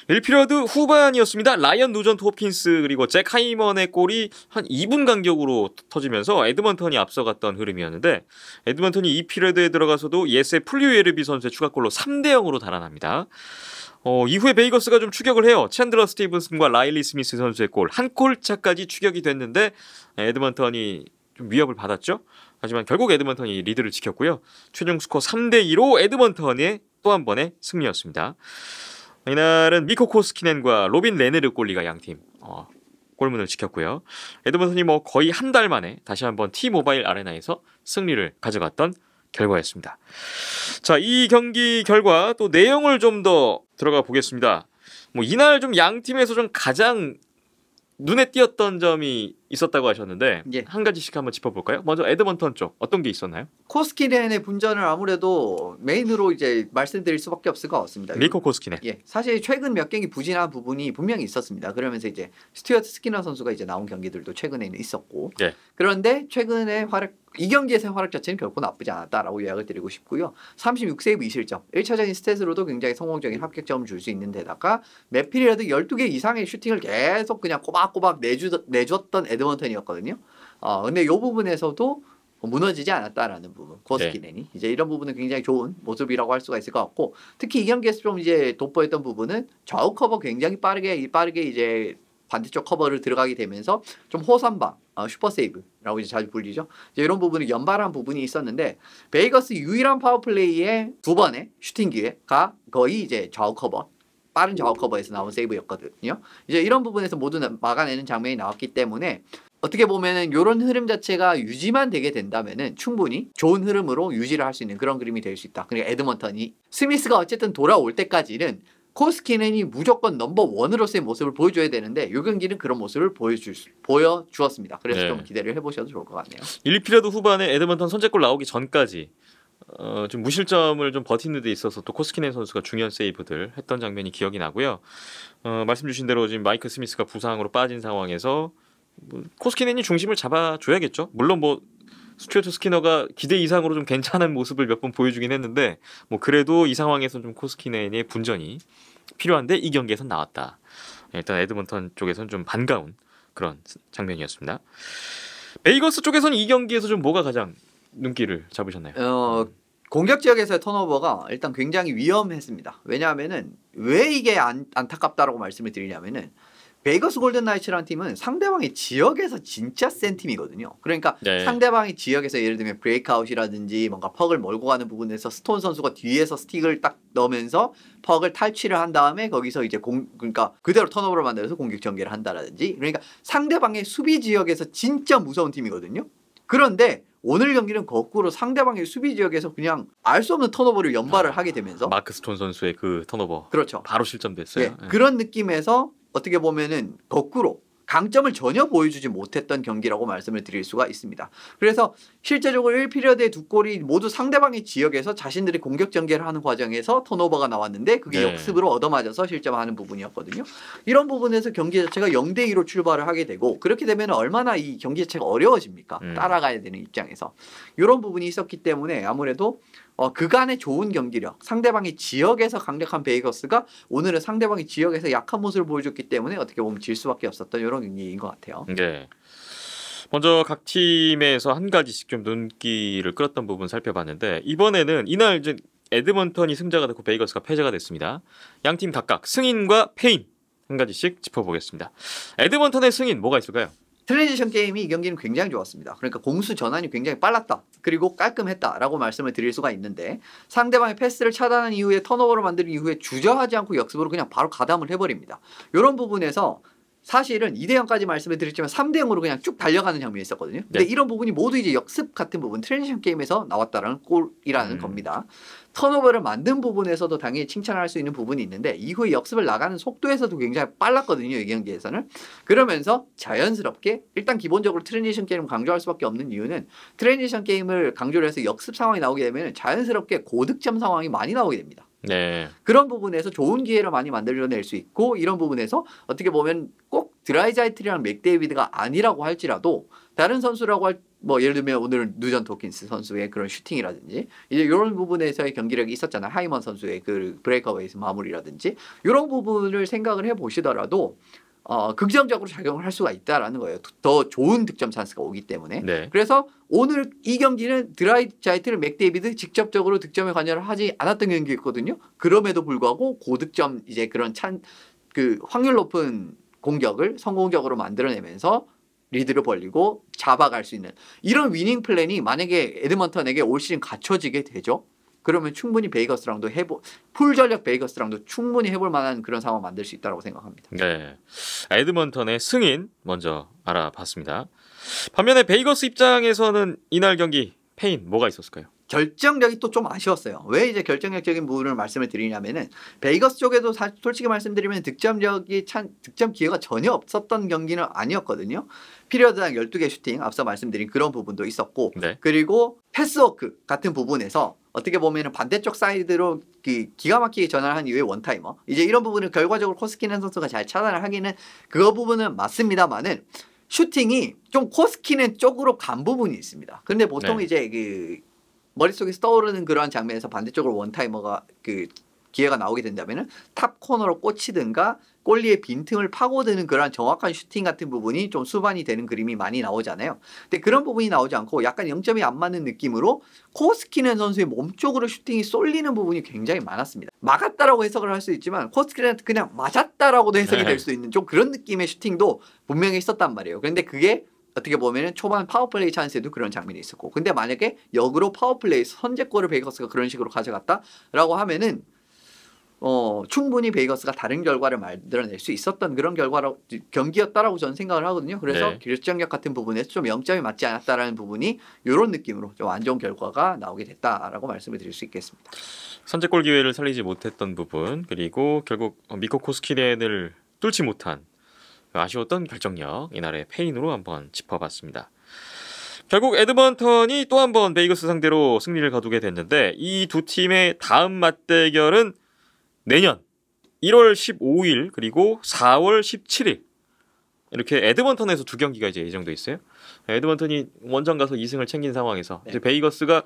1피리어드 후반이었습니다. 라이언 누전트 홉킨스 그리고 잭 하이먼의 골이 한 2분 간격으로 터지면서 에드먼턴이 앞서갔던 흐름이었는데 에드먼턴이 2피리어드에 들어가서도 예스의 풀리우에르비 선수의 추가골로 3대 0으로 달아납니다. 어, 이후에 베이거스가 좀 추격을 해요. 챈들러 스티븐슨과 라일리 스미스 선수의 골, 한 골차까지 추격이 됐는데 에드먼턴이 좀 위협을 받았죠. 하지만 결국 에드먼턴이 리드를 지켰고요. 최종 스코어 3대 2로 에드먼턴의 또 한 번의 승리였습니다. 이날은 미코 코스키넨과 로빈 레네르골리가 양팀 어, 골문을 지켰고요. 에드먼슨이 뭐 거의 한 달 만에 다시 한번 T-모바일 아레나에서 승리를 가져갔던 결과였습니다. 자, 이 경기 결과 또 내용을 좀 더 들어가 보겠습니다. 뭐 이날 좀양 팀에서 좀 가장 눈에 띄었던 점이 있었다고 하셨는데 예. 한 가지씩 한번 짚어볼까요? 먼저 에드먼턴 쪽 어떤 게 있었나요? 코스키넨의 분전을 아무래도 메인으로 이제 말씀드릴 수밖에 없을 것 같습니다. 리코 코스키넨. 예, 사실 최근 몇 경기 부진한 부분이 분명히 있었습니다. 그러면서 이제 스튜어트 스키너 선수가 이제 나온 경기들도 최근에는 있었고 예. 그런데 최근에 활약 이 경기에서의 활약 자체는 결코 나쁘지 않았다라고 예약을 드리고 싶고요. 36세이브 2실점, 1차적인 스탯으로도 굉장히 성공적인 합격점을 줄 수 있는 데다가 매필이라도 12개 이상의 슈팅을 계속 그냥 꼬박꼬박 내주, 내줬던 애들 에드먼턴이었거든요. 어, 근데 이 부분에서도 무너지지 않았다라는 부분, 코스키넨이 네. 이제 이런 부분은 굉장히 좋은 모습이라고 할 수가 있을 것 같고 특히 이 경기에서 좀 이제 돋보였던 부분은 좌우 커버 굉장히 빠르게 빠르게 이제 반대쪽 커버를 들어가게 되면서 좀 호선방 어, 슈퍼세이브라고 이제 자주 불리죠. 이제 이런 부분을 연발한 부분이 있었는데 베이거스 유일한 파워플레이의 두 번의 슈팅 기회가 거의 이제 좌우 커버 빠른 좌우 커버에서 나온 세이브였거든요. 이제 이런 부분에서 모두 막아내는 장면이 나왔기 때문에 어떻게 보면은 이런 흐름 자체가 유지만 되게 된다면은 충분히 좋은 흐름으로 유지를 할 수 있는 그런 그림이 될 수 있다. 그러니까 에드먼턴이 스미스가 어쨌든 돌아올 때까지는 코스키넨이 무조건 넘버 원으로서의 모습을 보여줘야 되는데 요 경기는 그런 모습을 보여줄 보여주었습니다. 그래서 네. 좀 기대를 해보셔도 좋을 것 같네요. 1피라도 후반에 에드먼턴 선제골 나오기 전까지 어, 좀 무실점을 좀 버티는 데 있어서 또 코스키넨 선수가 중요한 세이브들 했던 장면이 기억이 나고요. 어, 말씀 주신 대로 지금 마이크 스미스가 부상으로 빠진 상황에서 뭐, 코스키넨이 중심을 잡아줘야겠죠. 물론 뭐 스튜어트 스키너가 기대 이상으로 좀 괜찮은 모습을 몇 번 보여주긴 했는데 뭐 그래도 이상황에서좀 코스키넨의 분전이 필요한데 이경기에서 나왔다. 일단 에드먼턴 쪽에선 좀 반가운 그런 장면이었습니다. 베이거스 쪽에서는 이 경기에서 좀 뭐가 가장 눈길을 잡으셨나요? 어, 공격 지역에서의 턴오버가 일단 굉장히 위험했습니다. 왜냐하면은 왜 이게 안, 안타깝다라고 말씀을 드리냐면은 베이거스 골든 나이츠라는 팀은 상대방의 지역에서 진짜 센 팀이거든요. 그러니까 네. 상대방의 지역에서 예를 들면 브레이크아웃이라든지 뭔가 퍽을 몰고 가는 부분에서 스톤 선수가 뒤에서 스틱을 딱 넣으면서 퍽을 탈취를 한 다음에 거기서 이제 공 그러니까 그대로 턴오버를 만들어서 공격 전개를 한다라든지 그러니까 상대방의 수비 지역에서 진짜 무서운 팀이거든요. 그런데 오늘 경기는 거꾸로 상대방의 수비 지역에서 그냥 알 수 없는 턴오버를 연발을 아, 하게 되면서 마크 스톤 선수의 그턴오버 그렇죠 바로 실점됐어요. 예, 예. 그런 느낌에서 어떻게 보면은 거꾸로 강점을 전혀 보여주지 못했던 경기라고 말씀을 드릴 수가 있습니다. 그래서 실제적으로 1피리어드의 두 골이 모두 상대방의 지역에서 자신들이 공격 전개를 하는 과정에서 턴오버가 나왔는데 그게 네. 역습으로 얻어맞아서 실점하는 부분이었거든요. 이런 부분에서 경기 자체가 0대 2로 출발을 하게 되고 그렇게 되면 얼마나 이 경기 자체가 어려워집니까? 음. 따라가야 되는 입장에서 이런 부분이 있었기 때문에 아무래도 어, 그간의 좋은 경기력, 상대방이 지역에서 강력한 베이거스가 오늘은 상대방이 지역에서 약한 모습을 보여줬기 때문에 어떻게 보면 질 수밖에 없었던 이런 경기인 것 같아요. 네. 먼저 각 팀에서 한 가지씩 좀 눈길을 끌었던 부분 살펴봤는데 이번에는 이날 이제 에드먼턴이 승자가 됐고 베이거스가 패자가 됐습니다. 양 팀 각각 승인과 패인 한 가지씩 짚어보겠습니다. 에드먼턴의 승인 뭐가 있을까요? 트랜지션 게임이 이 경기는 굉장히 좋았습니다. 그러니까 공수 전환이 굉장히 빨랐다. 그리고 깔끔했다라고 말씀을 드릴 수가 있는데 상대방의 패스를 차단한 이후에 턴오버를 만든 이후에 주저하지 않고 역습으로 그냥 바로 가담을 해버립니다. 이런 부분에서 사실은 2대 0까지 말씀을 드렸지만 3대 0으로 그냥 쭉 달려가는 장면이 있었거든요. 근데 네. 이런 부분이 모두 이제 역습 같은 부분 트랜지션 게임에서 나왔다라는 골이라는 음. 겁니다. 턴오버를 만든 부분에서도 당연히 칭찬할 수 있는 부분이 있는데 이후에 역습을 나가는 속도에서도 굉장히 빨랐거든요. 이 경기에서는. 그러면서 자연스럽게 일단 기본적으로 트랜지션 게임을 강조할 수밖에 없는 이유는 트랜지션 게임을 강조를 해서 역습 상황이 나오게 되면 자연스럽게 고득점 상황이 많이 나오게 됩니다. 네. 그런 부분에서 좋은 기회를 많이 만들어낼 수 있고 이런 부분에서 어떻게 보면 꼭 드라이자이트랑 맥데이비드가 아니라고 할지라도 다른 선수라고 할 뭐 예를 들면 오늘은 누전 토킨스 선수의 그런 슈팅이라든지 이제 이런 부분에서의 경기력이 있었잖아요 하이먼 선수의 그브레이크웨이스 마무리라든지 이런 부분을 생각을 해보시더라도 어, 긍정적으로 작용을 할 수가 있다라는 거예요. 더 좋은 득점 찬스가 오기 때문에. 네. 그래서 오늘 이 경기는 드라이자이트를 맥데이비드 직접적으로 득점에 관여를 하지 않았던 경기였거든요. 그럼에도 불구하고 고득점 이제 그런 찬 그 확률 높은 공격을 성공적으로 만들어내면서 리드를 벌리고 잡아갈 수 있는 이런 위닝 플랜이 만약에 에드먼턴에게 올 시즌 갖춰지게 되죠. 그러면 충분히 베이거스랑도 해보 풀전력 베이거스랑도 충분히 해볼 만한 그런 상황 만들 수 있다고 생각합니다. 네, 에드먼턴의 승인 먼저 알아봤습니다. 반면에 베이거스 입장에서는 이날 경기 페인 뭐가 있었을까요? 결정력이 또 좀 아쉬웠어요. 왜 이제 결정력적인 부분을 말씀을 드리냐면은 베이거스 쪽에도 사, 솔직히 말씀드리면 득점력이 찬 득점 기회가 전혀 없었던 경기는 아니었거든요. 피리어드당 12개 슈팅 앞서 말씀드린 그런 부분도 있었고 네. 그리고 패스워크 같은 부분에서 어떻게 보면 반대쪽 사이드로 그 기가 막히게 전환을 한 이후에 원타이머 이제 이런 부분을 결과적으로 코스키넨 선수가 잘 차단을 하기는 그 부분은 맞습니다만은 슈팅이 좀 코스키넨 쪽으로 간 부분이 있습니다. 근데 보통 네. 이제 그 머릿속에서 떠오르는 그러한 장면에서 반대쪽으로 원타이머가 그 기회가 나오게 된다면은 탑 코너로 꽂히든가 골리의 빈틈을 파고드는 그런 정확한 슈팅 같은 부분이 좀 수반이 되는 그림이 많이 나오잖아요. 근데 그런 부분이 나오지 않고 약간 0점이 안 맞는 느낌으로 코스키넨 선수의 몸 쪽으로 슈팅이 쏠리는 부분이 굉장히 많았습니다. 막았다라고 해석을 할 수 있지만 코스키넨한테 그냥 맞았다라고도 해석이 될수 네. 있는 좀 그런 느낌의 슈팅도 분명히 있었단 말이에요. 그런데 그게 어떻게 보면 초반 파워플레이 찬스에도 그런 장면이 있었고 근데 만약에 역으로 파워플레이 선제골을 베이커스가 그런 식으로 가져갔다라고 하면은 어, 충분히 베이거스가 다른 결과를 만들어낼 수 있었던 그런 결과라고 경기였다라고 저는 생각을 하거든요. 그래서 네. 술정력 같은 부분에서 좀 영점이 맞지 않았다라는 부분이 이런 느낌으로 좀 안 좋은 결과가 나오게 됐다라고 말씀을 드릴 수 있겠습니다. 선제골 기회를 살리지 못했던 부분 그리고 결국 어, 미코 코스키렌을 뚫지 못한 그 아쉬웠던 결정력 이날의 페인으로 한번 짚어봤습니다. 결국 에드먼턴이 또 한번 베이거스 상대로 승리를 거두게 됐는데 이 두 팀의 다음 맞대결은 내년 1월 15일 그리고 4월 17일 이렇게 에드먼턴에서 두 경기가 이제 예정돼 있어요. 에드먼턴이 원정 가서 2승을 챙긴 상황에서 네. 이제 베이거스가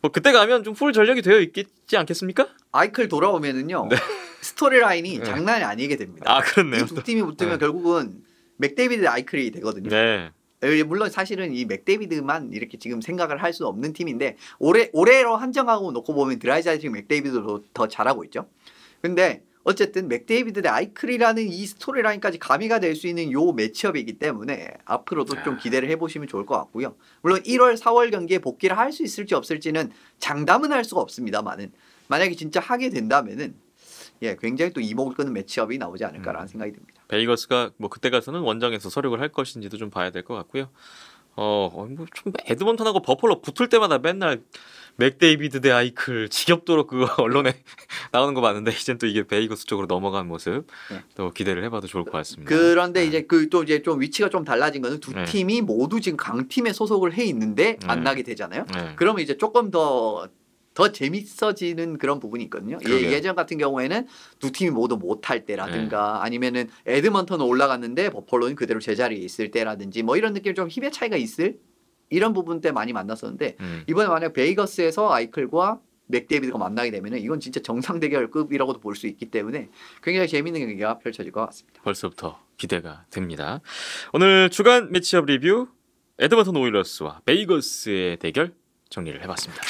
뭐 그때 가면 좀 풀 전력이 되어 있겠지 않겠습니까? 아이클 돌아오면은요. 네. 스토리 라인이 네. 장난이 아니게 됩니다. 아 그렇네요. 이두 팀이 붙으면 네. 결국은 맥데이비드 아이클이 되거든요. 네. 예, 물론 사실은 이 맥데이비드만 이렇게 지금 생각을 할 수 없는 팀인데 올해 올해로 한정하고 놓고 보면 드라이자이 지 맥데이비드도 더 잘하고 있죠. 근데 어쨌든 맥데이비드 대 아이클이라는 이 스토리라인까지 가미가 될 수 있는 요 매치업이기 때문에 앞으로도 좀 아. 기대를 해보시면 좋을 것 같고요. 물론 1월, 4월 경기에 복귀를 할 수 있을지 없을지는 장담은 할 수가 없습니다만은 만약에 진짜 하게 된다면은 예 굉장히 또 이목을 끄는 매치업이 나오지 않을까라는 음. 생각이 듭니다. 베이거스가 뭐 그때 가서는 원정에서 서력을할 것인지도 좀 봐야 될 것 같고요. 어, 어 뭐좀 에드먼턴하고 버펄로 붙을 때마다 맨날 맥데이비드 대 아이클 지겹도록 그 언론에 나오는 거 맞는데 이젠 또 이게 베이거스 쪽으로 넘어간 모습 네. 또 기대를 해봐도 좋을 것 같습니다. 그런데 네. 이제 그 또 이제 좀 위치가 좀 달라진 거는 두 네. 팀이 모두 지금 강팀에 소속을 해 있는데 만나게 네. 되잖아요. 네. 그러면 이제 조금 더더 재밌어지는 그런 부분이 있거든요. 그 예전 같은 경우에는 두 팀이 모두 못할 때라든가 네. 아니면은 에드먼턴 올라갔는데 버펄로는 그대로 제자리에 있을 때라든지 뭐 이런 느낌 좀 힘의 차이가 있을 이런 부분 때 많이 만났었는데 음. 이번에 만약 베이거스에서 아이클과 맥데이비드가 만나게 되면 이건 진짜 정상 대결급이라고도 볼 수 있기 때문에 굉장히 재밌는 경기가 펼쳐질 것 같습니다. 벌써부터 기대가 됩니다. 오늘 주간 매치업 리뷰 에드먼턴 오일러스와 베이거스의 대결 정리를 해봤습니다.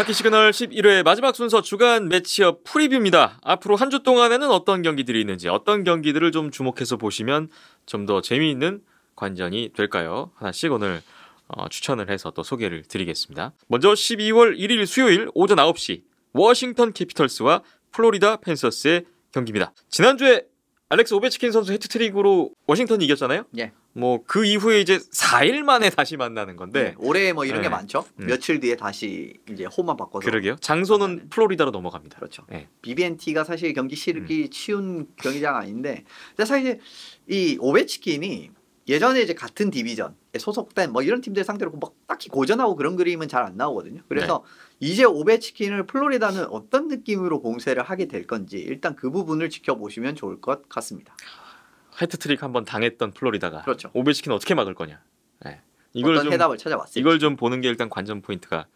하키 시그널 11회 마지막 순서 주간 매치업 프리뷰입니다. 앞으로 한 주 동안에는 어떤 경기들이 있는지 어떤 경기들을 좀 주목해서 보시면 좀 더 재미있는 관전이 될까요? 하나씩 오늘 어, 추천을 해서 또 소개를 드리겠습니다. 먼저 12월 1일 수요일 오전 9시 워싱턴 캐피털스와 플로리다 펜서스의 경기입니다. 지난주에 알렉스 오베치킨 선수 해트트릭으로 워싱턴이 이겼잖아요. 예. 뭐그 이후에 이제 4일 만에 다시 만나는 건데 네, 올해 뭐 이런 네. 게 예. 많죠. 음. 며칠 뒤에 다시 이제 홈만 바꿔서 그러게요. 장소는 만나는. 플로리다로 넘어갑니다. 그렇죠. 네. 예. BBNT가 사실 경기 실기 음. 치운 경기장 아닌데 사실 이 오베치킨이 예전에 이제 같은 디비전에 소속된 뭐 이런 팀들 상대로 막 딱히 고전하고 그런 그림은 잘 안 나오거든요. 그래서 네. 이제 오베치킨을 플로리다는 어떤 느낌으로 공세를 하게 될 건지 일단 그 부분을 지켜보시면 좋을 것 같습니다. 헤트트릭 한 번 당했던 플로리다가 그렇죠. 오베치킨 어떻게 막을 거냐. 네. 이걸 어떤 좀, 해답을 찾아봤어요. 이걸 좀 보는 게 일단 관전 포인트가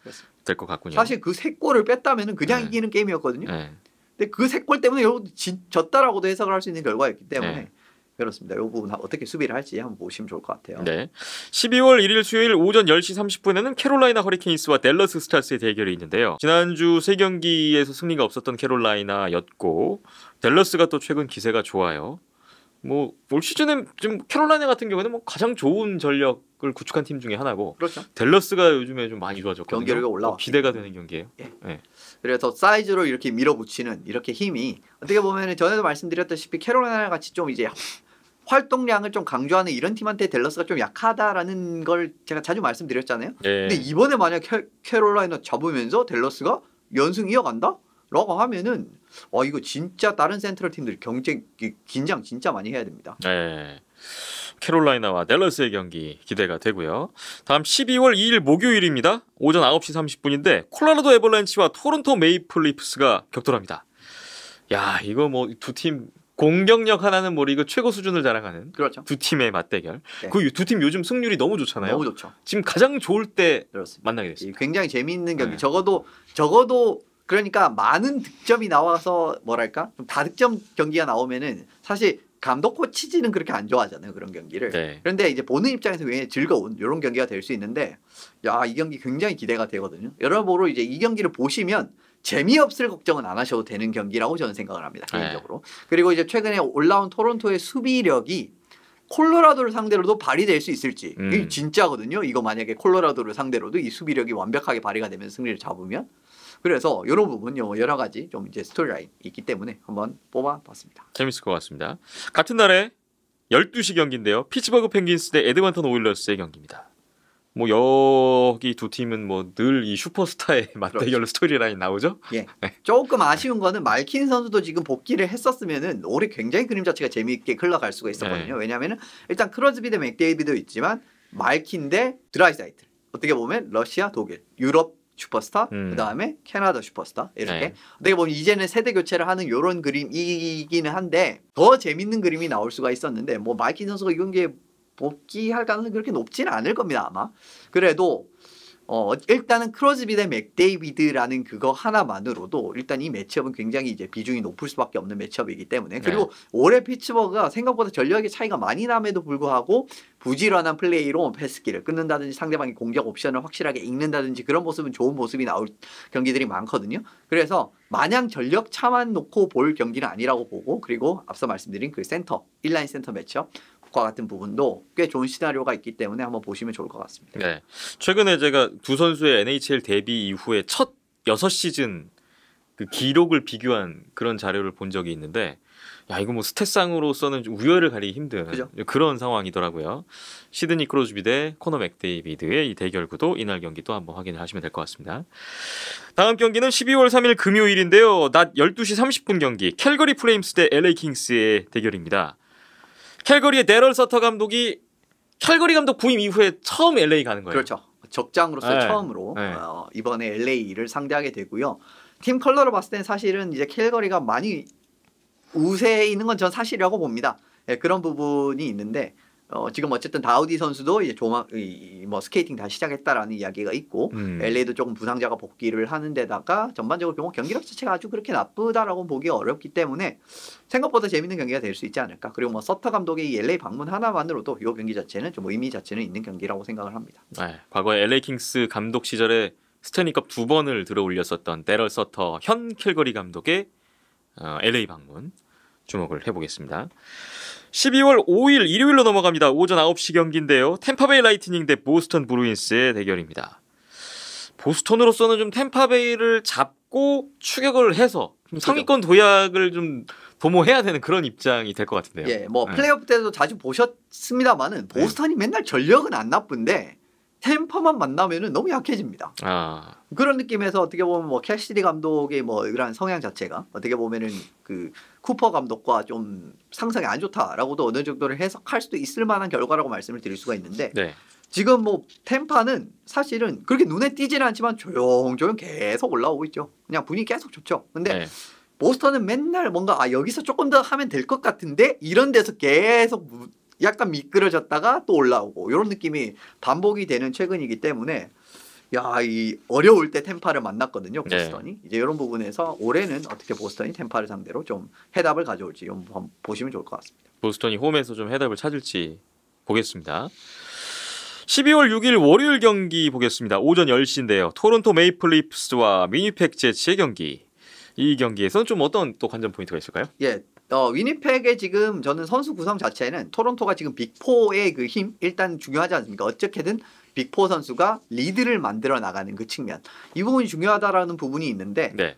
될 것 같군요. 사실 그세 골을 뺐다면 그냥 네. 이기는 게임이었거든요. 네. 근데 그세골 때문에 졌다라고도 해석을 할 수 있는 결과였기 때문에 네. 그렇습니다. 이 부분 어떻게 수비를 할지 한번 보시면 좋을 것 같아요. 네. 12월 1일 수요일 오전 10시 30분에는 캐롤라이나 허리케인스와 댈러스 스타스의 대결이 있는데요. 지난주 세 경기에서 승리가 없었던 캐롤라이나였고 댈러스가 또 최근 기세가 좋아요. 뭐 올 시즌에 좀 캐롤라이나 같은 경우에는 뭐 가장 좋은 전력을 구축한 팀 중에 하나고 그렇죠. 댈러스가 요즘에 좀 많이 좋아졌거든요. 경기력이 뭐 올라 기대가 되는 경기예요. 예. 네. 그래서 사이즈로 이렇게 밀어붙이는 이렇게 힘이 어떻게 보면 전에도 말씀드렸다시피 캐롤라이나 같이 좀 이제 활동량을 좀 강조하는 이런 팀한테 댈러스가 좀 약하다라는 걸 제가 자주 말씀드렸잖아요. 예. 근데 이번에 만약 캐롤라이나 잡으면서 댈러스가 연승 이어간다? 라고 하면은 어 이거 진짜 다른 센트럴 팀들 경쟁 긴장 진짜 많이 해야 됩니다. 네. 캐롤라이나와 댈러스의 경기 기대가 되고요. 다음 12월 2일 목요일입니다. 오전 9시 30분인데 콜로라도 에버랜치와 토론토 메이플리프스가 격돌합니다. 야 이거 뭐두팀 공격력 하나는 모리고 뭐 최고 수준을 자랑하는 그렇죠. 두 팀의 맞대결. 네. 그두 팀 요즘 승률이 너무 좋잖아요. 너무 좋죠. 지금 가장 좋을 때 그렇습니다. 만나게 됐습니다. 굉장히 재미있는 경기. 네. 적어도 적어도 그러니까 많은 득점이 나와서 뭐랄까 좀 다득점 경기가 나오면은 사실 감독 코치지는 그렇게 안 좋아하잖아요 그런 경기를 네. 그런데 이제 보는 입장에서 굉장히 즐거운 이런 경기가 될 수 있는데 야 이 경기 굉장히 기대가 되거든요 여러모로 이제 이 경기를 보시면 재미없을 걱정은 안 하셔도 되는 경기라고 저는 생각을 합니다. 네. 개인적으로. 네. 그리고 이제 최근에 올라온 토론토의 수비력이 콜로라도를 상대로도 발휘될 수 있을지 음. 이게 진짜거든요. 이거 만약에 콜로라도를 상대로도 이 수비력이 완벽하게 발휘가 되면 승리를 잡으면 그래서 이런 부분요 여러 가지 좀 이제 스토리라인 있기 때문에 한번 뽑아봤습니다. 재밌을 것 같습니다. 같은 날에 12시 경기인데요. 피츠버그 펭귄스 대 에드먼턴 오일러스의 경기입니다. 뭐 여기 두 팀은 뭐 늘 이 슈퍼스타의 맞대결로 그렇죠. 스토리라인 나오죠. 예. 네. 조금 아쉬운 거는 말킨 선수도 지금 복귀를 했었으면은 올해 굉장히 그림 자체가 재미있게 흘러갈 수가 있었거든요. 예. 네. 왜냐하면은 일단 크로즈비 대 맥데이비도 있지만 말킨 대 드라이사이트 어떻게 보면 러시아, 독일, 유럽 슈퍼스타, 음. 그 다음에 캐나다 슈퍼스타 이렇게 네. 어떻게 보면 이제는 세대 교체를 하는 이런 그림이기는 한데 더 재밌는 그림이 나올 수가 있었는데 뭐 마이키 선수가 이 경기에 복귀할 가능성이 그렇게 높지는 않을 겁니다 아마 그래도 어, 일단은 크로즈비 대 맥데이비드라는 그거 하나만으로도 일단 이 매치업은 굉장히 이제 비중이 높을 수밖에 없는 매치업이기 때문에 그리고 네. 올해 피츠버그가 생각보다 전력의 차이가 많이 남에도 불구하고 부지런한 플레이로 패스기를 끊는다든지 상대방의 공격 옵션을 확실하게 읽는다든지 그런 모습은 좋은 모습이 나올 경기들이 많거든요. 그래서 마냥 전력 차만 놓고 볼 경기는 아니라고 보고 그리고 앞서 말씀드린 그 센터 일라인 센터 매치업 과 같은 부분도 꽤 좋은 시나리오가 있기 때문에 한번 보시면 좋을 것 같습니다. 네. 최근에 제가 두 선수의 NHL 데뷔 이후에 첫여 시즌 그 기록을 비교한 그런 자료를 본 적이 있는데 야 이거 뭐 스탯상으로서는 좀 우열을 가리기 힘든 그죠? 그런 상황이더라고요. 시드니 크로즈비 대 코너 맥데이비드의 이 대결 구도 이날 경기도 한번 확인을 하시면 될 것 같습니다. 다음 경기는 12월 3일 금요일인데요. 낮 12시 30분 경기 캘거리 플레임스 대 LA 킹스의 대결입니다. 캘거리의 네럴 서터 감독이 캘거리 감독 부임 이후에 처음 LA 가는 거예요. 그렇죠. 적장으로서 네. 처음으로 네. 어, 이번에 LA를 상대하게 되고요. 팀 컬러로 봤을 땐 사실은 이제 캘거리가 많이 우세해 있는 건 전 사실이라고 봅니다. 예, 그런 부분이 있는데 어, 지금 어쨌든 다우디 선수도 이제 조마 이, 뭐 스케이팅 다시 시작했다라는 이야기가 있고 음. LA도 조금 부상자가 복귀를 하는데다가 전반적으로 경우 경기력 자체가 아주 그렇게 나쁘다라고 보기 어렵기 때문에 생각보다 재밌는 경기가 될 수 있지 않을까. 그리고 뭐 서터 감독의 이 LA 방문 하나만으로도 이 경기 자체는 좀 의미 자체는 있는 경기라고 생각을 합니다. 네, 과거에 LA 킹스 감독 시절에 스탠리컵 두 번을 들어올렸었던 데럴 서터 현 캘거리 감독의 어, LA 방문 주목을 해보겠습니다. 12월 5일 일요일로 넘어갑니다. 오전 9시 경기인데요. 템파베이 라이트닝 대 보스턴 브루인스의 대결입니다. 보스턴으로서는 좀 템파베이를 잡고 추격을 해서 그렇죠. 상위권 도약을 좀 도모해야 되는 그런 입장이 될 것 같은데요. 예, 뭐 네. 플레이오프 때도 자주 보셨습니다만은 보스턴이 네. 맨날 전력은 안 나쁜데 템퍼만 만나면은 너무 약해집니다. 아. 그런 느낌에서 어떻게 보면 뭐 캐시디 감독의 뭐 그런 성향 자체가 어떻게 보면은 그 쿠퍼 감독과 좀 상상이 안 좋다라고도 어느 정도를 해석할 수도 있을 만한 결과라고 말씀을 드릴 수가 있는데 네. 지금 뭐 템파는 사실은 그렇게 눈에 띄지는 않지만 조용조용 계속 올라오고 있죠. 그냥 분위기 계속 좋죠. 근데 네. 보스턴은 맨날 뭔가 아 여기서 조금 더 하면 될 것 같은데 이런 데서 계속 약간 미끄러졌다가 또 올라오고 이런 느낌이 반복이 되는 최근이기 때문에 야 이 어려울 때 템파를 만났거든요 네. 보스턴이 네. 이제 이런 부분에서 올해는 어떻게 보스턴이 템파를 상대로 좀 해답을 가져올지 한번 보시면 좋을 것 같습니다. 보스턴이 홈에서 좀 해답을 찾을지 보겠습니다. 12월 6일 월요일 경기 보겠습니다. 오전 10시인데요. 토론토 메이플리프스와 미니팩 제치의 경기. 이 경기에서는 좀 어떤 또 관전 포인트가 있을까요? 예, 어, 위니펙의 지금 저는 선수 구성 자체는 토론토가 지금 빅포의 그 힘 일단 중요하지 않습니까? 어떻게든 빅포 선수가 리드를 만들어 나가는 그 측면 이 부분이 중요하다라는 부분이 있는데 네.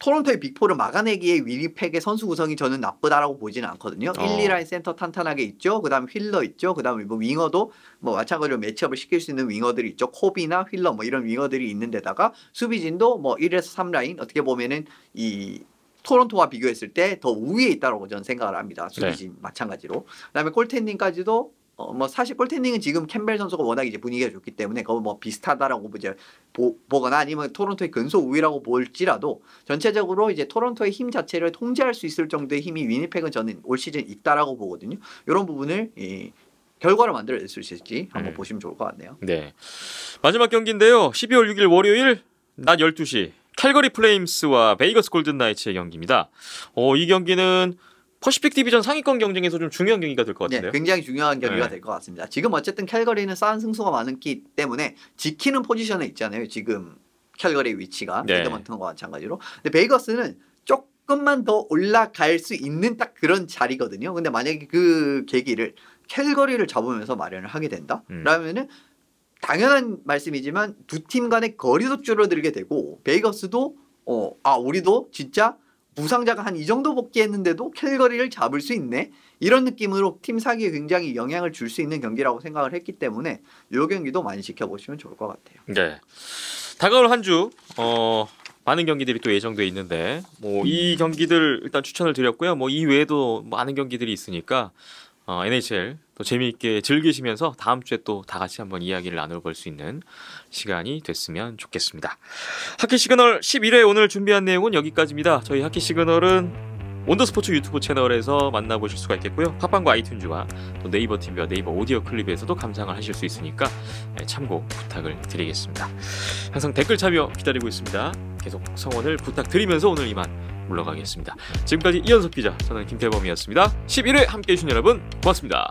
토론토의 빅포를 막아내기에 위니펙의 선수 구성이 저는 나쁘다라고 보지는 않거든요. 어. 1, 2라인 센터 탄탄하게 있죠. 그다음 에 휠러 있죠. 그다음 뭐 윙어도 뭐 마찬가지로 매치업을 시킬 수 있는 윙어들이 있죠. 코비나 휠러 뭐 이런 윙어들이 있는 데다가 수비진도 뭐 1에서 3라인 어떻게 보면은 이 토론토와 비교했을 때 더 우위에 있다고 저는 생각을 합니다. 네. 수비지 네. 마찬가지로. 그다음에 골텐딩까지도 어, 뭐 사실 골텐딩은 지금 캠벨 선수가 워낙 이제 분위기가 좋기 때문에 그거 뭐 비슷하다라고 뭐 이제 보, 거나 아니면 토론토의 근소 우위라고 볼지라도 전체적으로 이제 토론토의 힘 자체를 통제할 수 있을 정도의 힘이 위니펙은 저는 올 시즌 있다라고 보거든요. 이런 부분을 이, 결과를 만들어낼 수 있을지 한번 음. 보시면 좋을 것 같네요. 네. 마지막 경기인데요. 12월 6일 월요일 낮 12시 캘거리 플레임스와 베이거스 골든나이츠의 경기입니다. 어, 이 경기는 퍼시픽 디비전 상위권 경쟁에서 좀 중요한 경기가 될것 네, 같은데요. 네, 굉장히 중요한 경기가 네. 될것 같습니다. 지금 어쨌든 캘거리는 쌓 승수가 많기 때문에 지키는 포지션에 있잖아요. 지금 캘거리 위치가 에드먼턴과 네. 마찬가지로. 근데 베이거스는 조금만 더 올라갈 수 있는 딱 그런 자리거든요. 근데 만약에 그 계기를 캘거리를 잡으면서 마련을 하게 된다. 음. 그러면은 당연한 말씀이지만 두 팀 간의 거리도 줄어들게 되고 베이거스도 어, 아 우리도 진짜 부상자가 한 이 정도 복귀했는데도 캘거리를 잡을 수 있네 이런 느낌으로 팀 사기에 굉장히 영향을 줄 수 있는 경기라고 생각을 했기 때문에 요 경기도 많이 지켜보시면 좋을 것 같아요. 네. 다가올 한주 어, 많은 경기들이 또 예정돼 있는데 뭐 이 경기들 일단 추천을 드렸고요. 뭐 이 외에도 많은 경기들이 있으니까 어, NHL 또 재미있게 즐기시면서 다음 주에 또 다 같이 한번 이야기를 나눠볼 수 있는 시간이 됐으면 좋겠습니다. 하키 시그널 11회 오늘 준비한 내용은 여기까지입니다. 저희 하키 시그널은 온더스포츠 유튜브 채널에서 만나보실 수가 있겠고요. 팟빵과 아이튠즈와 또 네이버 TV와 네이버 오디오 클립에서도 감상을 하실 수 있으니까 예, 참고 부탁을 드리겠습니다. 항상 댓글 참여 기다리고 있습니다. 계속 성원을 부탁드리면서 오늘 이만 물러가겠습니다. 지금까지 이현석 기자, 저는 김태범이었습니다. 11회 함께해 주신 여러분 고맙습니다.